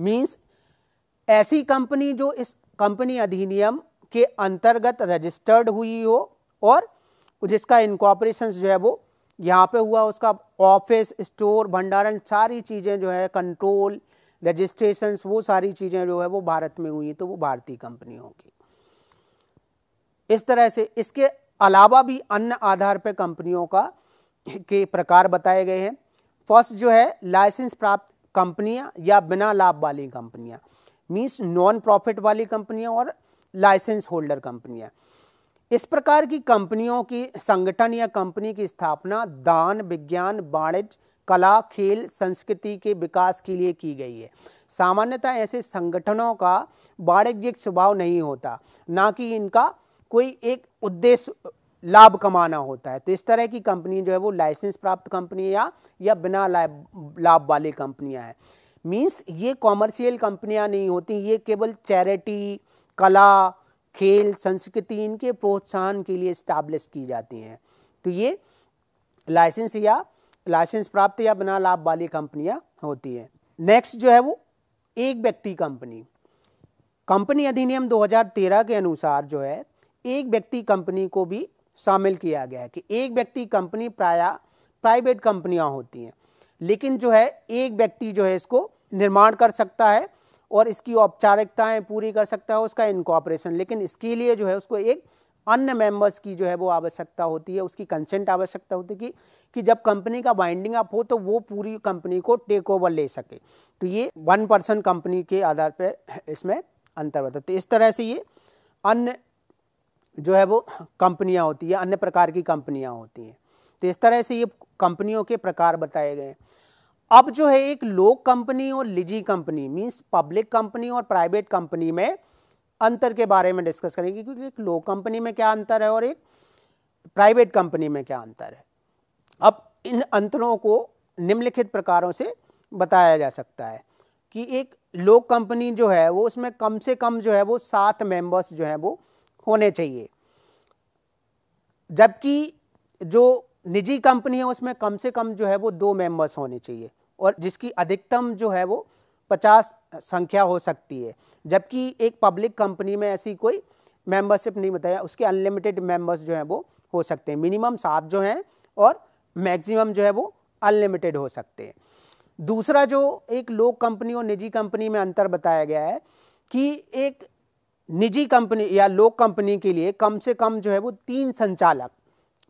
मीन्स ऐसी कंपनी जो इस कंपनी अधिनियम के अंतर्गत रजिस्टर्ड हुई हो और जिसका इनकॉपरेशन जो है वो यहाँ पे हुआ उसका ऑफिस स्टोर भंडारण सारी चीज़ें जो है कंट्रोल रजिस्ट्रेशन वो सारी चीज़ें जो है वो भारत में हुई तो वो भारतीय कंपनी होगी इस तरह से इसके अलावा भी अन्य आधार पर कंपनियों का के प्रकार बताए गए हैं फर्स्ट जो है लाइसेंस प्राप्त कंपनियां या बिना लाभ वाली कंपनियां मीन्स नॉन प्रॉफिट वाली कंपनियां और लाइसेंस होल्डर कंपनियां इस प्रकार की कंपनियों की संगठन या कंपनी की स्थापना दान विज्ञान वाणिज्य कला खेल संस्कृति के विकास के लिए की गई है सामान्यतः ऐसे संगठनों का वाणिज्यिक स्वभाव नहीं होता ना कि इनका कोई एक उद्देश्य लाभ कमाना होता है तो इस तरह की कंपनी जो है वो लाइसेंस प्राप्त कंपनी या, या बिना लाभ वाली कंपनियां हैं मीन्स ये कॉमर्शियल कंपनियां नहीं होती ये केवल चैरिटी कला खेल संस्कृति इनके प्रोत्साहन के लिए इस्टेब्लिश की जाती हैं तो ये लाइसेंस या लाइसेंस प्राप्त या बिना लाभ वाली कंपनियां होती हैं नेक्स्ट जो है वो एक व्यक्ति कंपनी कंपनी अधिनियम 2013 के अनुसार जो है एक व्यक्ति कंपनी को भी शामिल किया गया है कि एक व्यक्ति कंपनी प्राय प्राइवेट कंपनियां होती हैं लेकिन जो है एक व्यक्ति जो है इसको निर्माण कर सकता है और इसकी औपचारिकताएं पूरी कर सकता है उसका इनकॉपरेशन लेकिन इसके लिए जो है उसको एक अन्य मेंबर्स की जो है वो आवश्यकता होती है उसकी कंसेंट आवश्यकता होती है कि, कि जब कंपनी का बाइंडिंग अप हो तो वो पूरी कंपनी को टेक ओवर ले सके तो ये वन पर्सन कंपनी के आधार पर इसमें अंतर्गत तो इस तरह से ये अन्य जो है वो कंपनियां होती है अन्य प्रकार की कंपनियां होती हैं तो इस तरह से ये कंपनियों के प्रकार बताए गए अब जो है एक लोक कंपनी और लिजी कंपनी मीन्स पब्लिक कंपनी और प्राइवेट कंपनी में अंतर के बारे में डिस्कस करेंगे क्योंकि एक लोक कंपनी में क्या अंतर है और एक प्राइवेट कंपनी में क्या अंतर है अब इन अंतरों को निम्नलिखित प्रकारों से बताया जा सकता है कि एक लोक कंपनी जो है वो उसमें कम से कम जो है वो सात मेंबर्स जो है वो होने चाहिए जबकि जो निजी कंपनी है उसमें कम से कम जो है वो दो मेंबर्स होने चाहिए और जिसकी अधिकतम जो है वो पचास संख्या हो सकती है जबकि एक पब्लिक कंपनी में ऐसी कोई मेंबरशिप नहीं बताया उसके अनलिमिटेड मेंबर्स जो हैं वो हो सकते हैं मिनिमम सात जो हैं और मैक्सिमम जो है वो अनलिमिटेड हो सकते हैं दूसरा जो एक लोक कंपनी और निजी कंपनी में अंतर बताया गया है कि एक निजी कंपनी या लोक कंपनी के लिए कम से कम जो है वो तीन संचालक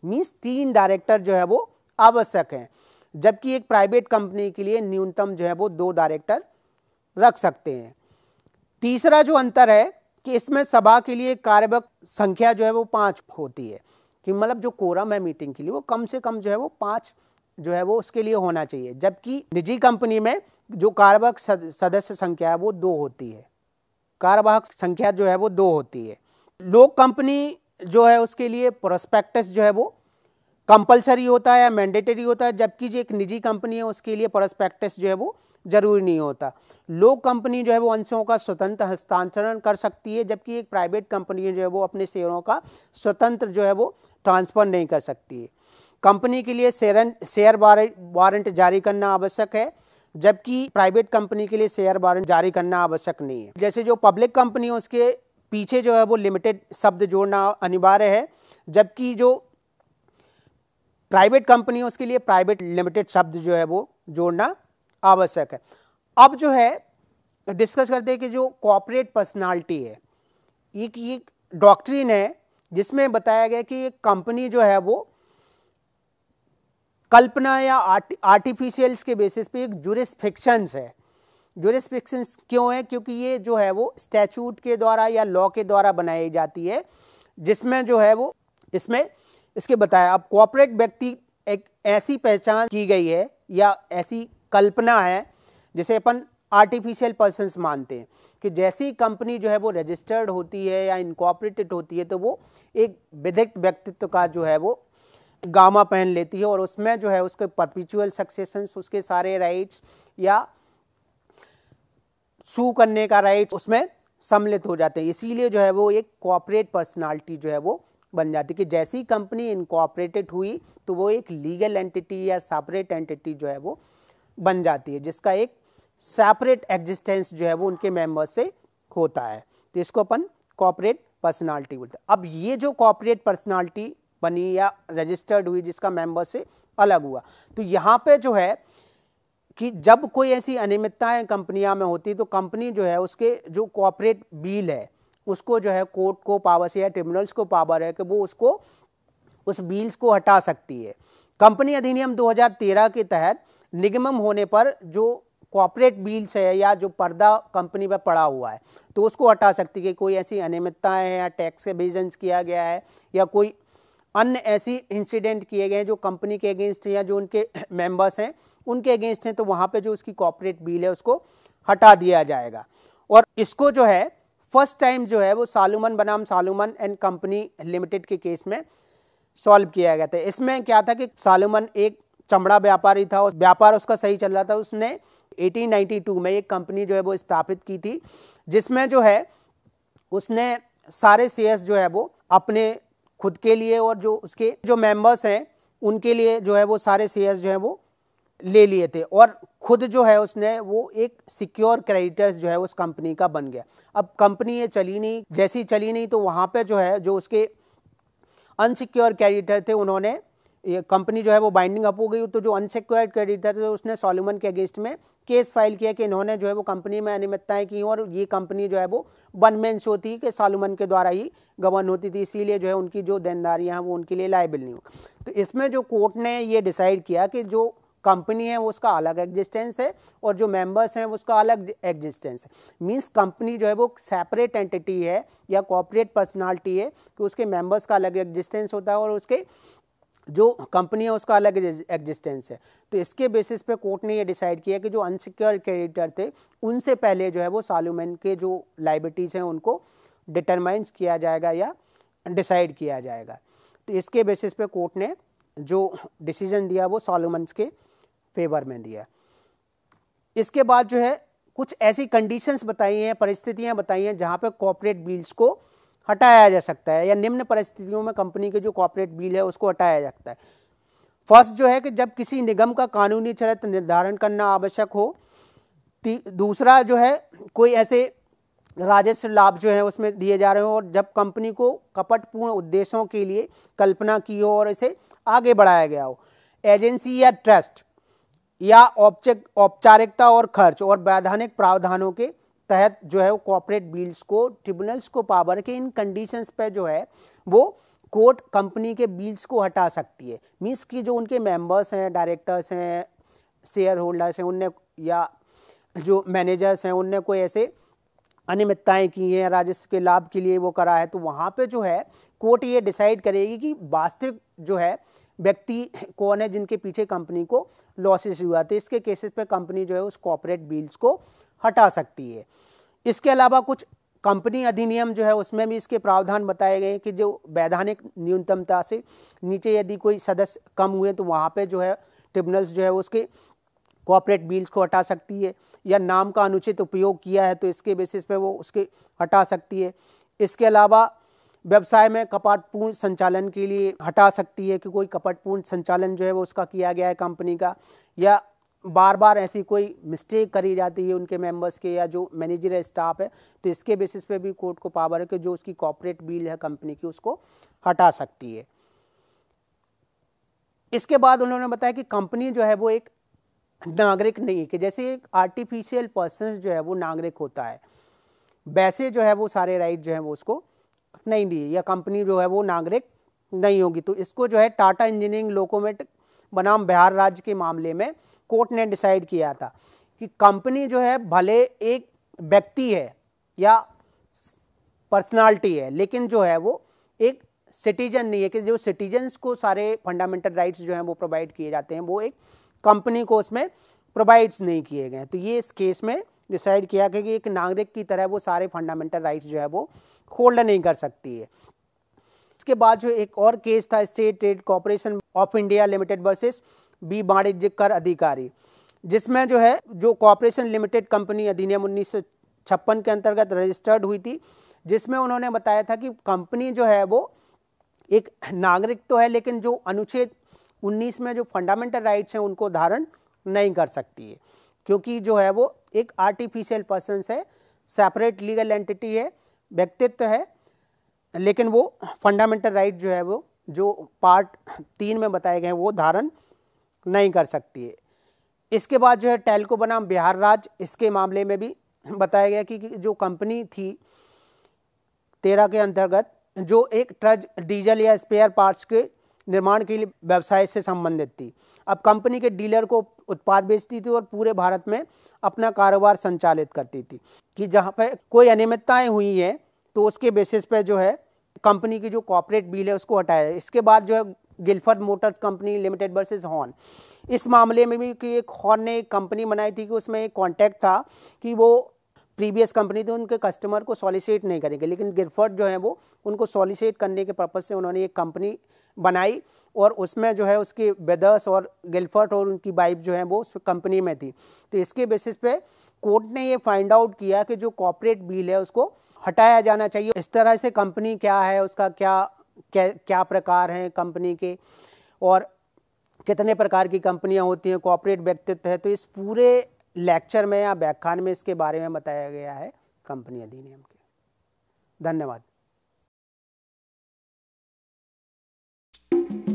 मीन्स तीन डायरेक्टर जो है वो आवश्यक हैं जबकि एक प्राइवेट कंपनी के लिए न्यूनतम जो है वो दो डायरेक्टर रख सकते हैं तीसरा जो अंतर है कि इसमें सभा के लिए कार्यवक संख्या जो है वो पाँच होती है कि मतलब जो कोरम है मीटिंग के लिए वो कम से कम जो है वो पाँच जो है वो उसके लिए होना चाहिए जबकि निजी कंपनी में जो कार्यवक सदस्य संख्या है वो दो होती है कार्यवाहक संख्या जो है वो दो होती है लो कंपनी जो है उसके लिए प्रोस्पेक्टस जो है वो कंपलसरी होता है या मैंडेटरी होता है जबकि जो एक निजी कंपनी है उसके लिए प्रोस्पेक्टस जो है वो जरूरी नहीं होता लो कंपनी जो है वो अंशों का स्वतंत्र हस्तांतरण कर सकती है जबकि एक प्राइवेट कंपनी जो है वो अपने शेयरों का स्वतंत्र जो है वो ट्रांसफ़र नहीं कर सकती है कंपनी के लिए शेयर शेयर वारंट जारी करना आवश्यक है जबकि प्राइवेट कंपनी के लिए शेयर वारंट जारी करना आवश्यक नहीं है जैसे जो पब्लिक कंपनी है उसके पीछे जो है वो लिमिटेड शब्द जोड़ना अनिवार्य है जबकि जो प्राइवेट कंपनी है उसके लिए प्राइवेट लिमिटेड शब्द जो है वो जोड़ना आवश्यक है अब जो है डिस्कस करते हैं कि जो कॉपरेट पर्सनालिटी है एक ये डॉक्ट्रिन है जिसमें बताया गया कि एक कंपनी जो है वो कल्पना या आर्टिफिशियल्स के बेसिस पे एक जुरिस्फिक्शंस है जुरिस्फिक्शंस क्यों है क्योंकि ये जो है वो स्टैचूट के द्वारा या लॉ के द्वारा बनाई जाती है जिसमें जो है वो इसमें इसके बताया अब कॉपरेट व्यक्ति एक ऐसी पहचान की गई है या ऐसी कल्पना है जिसे अपन आर्टिफिशियल पर्सन मानते हैं कि जैसी कंपनी जो है वो रजिस्टर्ड होती है या इनकॉपरेटेड होती है तो वो एक विधिक व्यक्तित्व का जो है वो गामा पहन लेती है और उसमें जो है उसके परपिचुअल सक्सेशंस उसके सारे राइट्स या सू करने का राइट उसमें सम्मिलित हो जाते हैं इसीलिए जो है वो एक कॉपरेट पर्सनालिटी जो है वो बन जाती है कि जैसी कंपनी इनकॉपरेटेड हुई तो वो एक लीगल एंटिटी या सेपरेट एंटिटी जो है वो बन जाती है जिसका एक सेपरेट एग्जिस्टेंस जो है वो उनके मेम्बर से होता है तो इसको अपन कॉपरेट पर्सनालिटी बोलते हैं अब ये जो कॉपरेट पर्सनालिटी बनी या रजिस्टर्ड हुई जिसका मेंबर से अलग हुआ तो यहाँ पे जो है कि जब कोई ऐसी अनियमितताएं कंपनियां में होती तो कंपनी जो है उसके जो कॉपरेट बिल है उसको जो है कोर्ट को पावर से या ट्रिब्यूनल्स को पावर है कि वो उसको उस बिल्स को हटा सकती है कंपनी अधिनियम 2013 के तहत निगमम होने पर जो कॉपरेट बिल्स है या जो पर्दा कंपनी पर पड़ा हुआ है तो उसको हटा सकती है कोई ऐसी अनियमितताएँ हैं या टैक्स बेजेंस किया गया है या कोई अन्य ऐसी इंसिडेंट किए गए हैं जो कंपनी के अगेंस्ट हैं या जो उनके मेंबर्स हैं उनके अगेंस्ट हैं तो वहाँ पे जो उसकी कॉपरेट बिल है उसको हटा दिया जाएगा और इसको जो है फर्स्ट टाइम जो है वो सालूमन बनाम सालुमन एंड कंपनी लिमिटेड के केस में सॉल्व किया गया था इसमें क्या था कि सालूमन एक चमड़ा व्यापारी था उस व्यापार उसका सही चल रहा था उसने 1892 में एक कंपनी जो है वो स्थापित की थी जिसमें जो है उसने सारे शेयर्स जो है वो अपने खुद के लिए और जो उसके जो मेंबर्स हैं उनके लिए जो है वो सारे शेयर्स जो है वो ले लिए थे और खुद जो है उसने वो एक सिक्योर क्रेडिटर्स जो है उस कंपनी का बन गया अब कंपनी ये चली नहीं जैसी चली नहीं तो वहाँ पे जो है जो उसके अनसिक्योर क्रेडिटर थे उन्होंने ये कंपनी जो है वो बाइंडिंग अप हो गई तो जो अनसिक्योर्ड क्रेडिटर थे उसने सोलिमन के अगेंस्ट में केस फाइल किया कि इन्होंने जो है वो कंपनी में अनियमितताएँ की और ये कंपनी जो है वो वन मैन शो थी कि सोलिमन के द्वारा ही गवर्न होती थी इसीलिए जो है उनकी जो देनदारियाँ हैं वो उनके लिए लाइबल नहीं हो तो इसमें जो कोर्ट ने ये डिसाइड किया कि जो कंपनी है वो उसका अलग एग्जिस्टेंस है और जो मेंबर्स हैं उसका अलग एग्जिस्टेंस है मींस कंपनी जो है वो सेपरेट एंटिटी है या कॉपरेट पर्सनालिटी है कि उसके मेंबर्स का अलग एग्जिस्टेंस होता है और उसके जो कंपनी है उसका अलग एग्जिस्टेंस है तो इसके बेसिस पे कोर्ट ने ये डिसाइड किया कि जो अनसिक्योर क्रेडिटर थे उनसे पहले जो है वो सालुमेन के जो लाइबिलिटीज़ हैं उनको डिटरमाइंस किया जाएगा या डिसाइड किया जाएगा तो इसके बेसिस पे कोर्ट ने जो डिसीजन दिया वो सालुमेंस के फेवर में दिया इसके बाद जो है कुछ ऐसी कंडीशंस बताई हैं परिस्थितियां बताई हैं जहां पे कॉपरेट बिल्स को हटाया जा सकता है या निम्न परिस्थितियों में कंपनी के जो कॉपरेट बिल है उसको हटाया जा सकता है फर्स्ट जो है कि जब किसी निगम का कानूनी चरित्र निर्धारण करना आवश्यक हो दूसरा जो है कोई ऐसे राजस्व लाभ जो है उसमें दिए जा रहे हो और जब कंपनी को कपटपूर्ण उद्देश्यों के लिए कल्पना की हो और इसे आगे बढ़ाया गया हो एजेंसी या ट्रस्ट या औपचारिकता और खर्च और वैधानिक प्रावधानों के तहत जो है वो कॉपरेट बिल्स को ट्रिब्यूनल्स को पावर के इन कंडीशंस पे जो है वो कोर्ट कंपनी के बिल्स को हटा सकती है मीन्स कि जो उनके मेंबर्स हैं डायरेक्टर्स हैं शेयर होल्डर्स हैं उनने या जो मैनेजर्स हैं उनने कोई ऐसे अनियमितताएँ की हैं राजस्व के लाभ के लिए वो करा है तो वहाँ पे जो है कोर्ट ये डिसाइड करेगी कि वास्तविक जो है व्यक्ति कौन है जिनके पीछे कंपनी को लॉसेस हुआ तो इसके केसेस पे कंपनी जो है उस कॉपरेट बिल्स को हटा सकती है इसके अलावा कुछ कंपनी अधिनियम जो है उसमें भी इसके प्रावधान बताए गए हैं कि जो वैधानिक न्यूनतमता से नीचे यदि कोई सदस्य कम हुए तो वहाँ पे जो है ट्रिब्यूनल्स जो है उसके कॉपरेट बिल्स को हटा सकती है या नाम का अनुचित उपयोग किया है तो इसके बेसिस पे वो उसके हटा सकती है इसके अलावा व्यवसाय में कपटपूर्ण संचालन के लिए हटा सकती है कि कोई कपटपूर्ण संचालन जो है वो उसका किया गया है कंपनी का या बार बार ऐसी कोई मिस्टेक करी जाती है उनके मेंबर्स के या जो मैनेजर स्टाफ है तो इसके बेसिस पे भी कोर्ट को पावर है कि जो उसकी कॉपरेट बिल है कंपनी की उसको हटा सकती है इसके बाद उन्होंने बताया कि कंपनी जो है वो एक नागरिक नहीं है कि जैसे एक आर्टिफिशियल पर्सन जो है वो नागरिक होता है वैसे जो है वो सारे राइट जो है वो उसको नहीं दिए या कंपनी जो है वो नागरिक नहीं होगी तो इसको जो है टाटा इंजीनियरिंग लोकोमेट बनाम बिहार राज्य के मामले में कोर्ट ने डिसाइड किया था कि कंपनी जो है भले एक व्यक्ति है या पर्सनालिटी है लेकिन जो है वो एक सिटीजन नहीं है कि जो सिटीजन्स को सारे फंडामेंटल राइट्स जो हैं वो प्रोवाइड किए जाते हैं वो एक कंपनी को उसमें प्रोवाइड्स नहीं किए गए तो ये इस केस में डिसाइड किया गया कि एक नागरिक की तरह वो सारे फंडामेंटल राइट्स जो है वो होल्ड नहीं कर सकती है इसके बाद जो एक और केस था State Trade Corporation of India Limited versus B वाणिज्यिक कर अधिकारी जिसमें जो है जो कॉरपोरेशन लिमिटेड कंपनी अधिनियम उन्नीस के अंतर्गत रजिस्टर्ड हुई थी जिसमें उन्होंने बताया था कि कंपनी जो है वो एक नागरिक तो है लेकिन जो अनुच्छेद 19 में जो फंडामेंटल राइट्स हैं उनको धारण नहीं कर सकती है क्योंकि जो है वो एक आर्टिफिशियल पर्सन है सेपरेट लीगल एंटिटी है व्यक्तित्व है लेकिन वो फंडामेंटल राइट जो है वो जो पार्ट तीन में बताए गए हैं वो धारण नहीं कर सकती है इसके बाद जो है टेलको बनाम बिहार राज्य इसके मामले में भी बताया गया कि जो कंपनी थी तेरह के अंतर्गत जो एक ट्रज डीजल या स्पेयर पार्ट्स के निर्माण के लिए व्यवसाय से संबंधित थी अब कंपनी के डीलर को उत्पाद बेचती थी और पूरे भारत में अपना कारोबार संचालित करती थी कि जहाँ पर कोई अनियमितताएँ हुई हैं तो उसके बेसिस पर जो है कंपनी की जो कॉपरेट बिल है उसको हटाया इसके बाद जो है Gilford Motors Company Limited versus Horne इस मामले में भी कि एक हॉर्न ने एक कंपनी बनाई थी कि उसमें एक कॉन्टैक्ट था कि वो प्रीवियस कंपनी थी उनके कस्टमर को सॉलिसिट नहीं करेंगे लेकिन गिरफर्ड जो है वो उनको सॉलिसिट करने के पर्पज़ से उन्होंने एक कंपनी बनाई और उसमें जो है उसकी बेदर्स और गिलफर्ट और उनकी वाइफ जो है वो उस कंपनी में थी तो इसके बेसिस पे कोर्ट ने ये फाइंड आउट किया कि जो कॉपरेट बिल है उसको हटाया जाना चाहिए इस तरह से कंपनी क्या है उसका क्या क्या क्या प्रकार हैं कंपनी के और कितने प्रकार की कंपनियां होती हैं कॉपरेट व्यक्तित्व है तो इस पूरे लेक्चर में या व्याख्यान में इसके बारे में बताया गया है कंपनी अधिनियम के धन्यवाद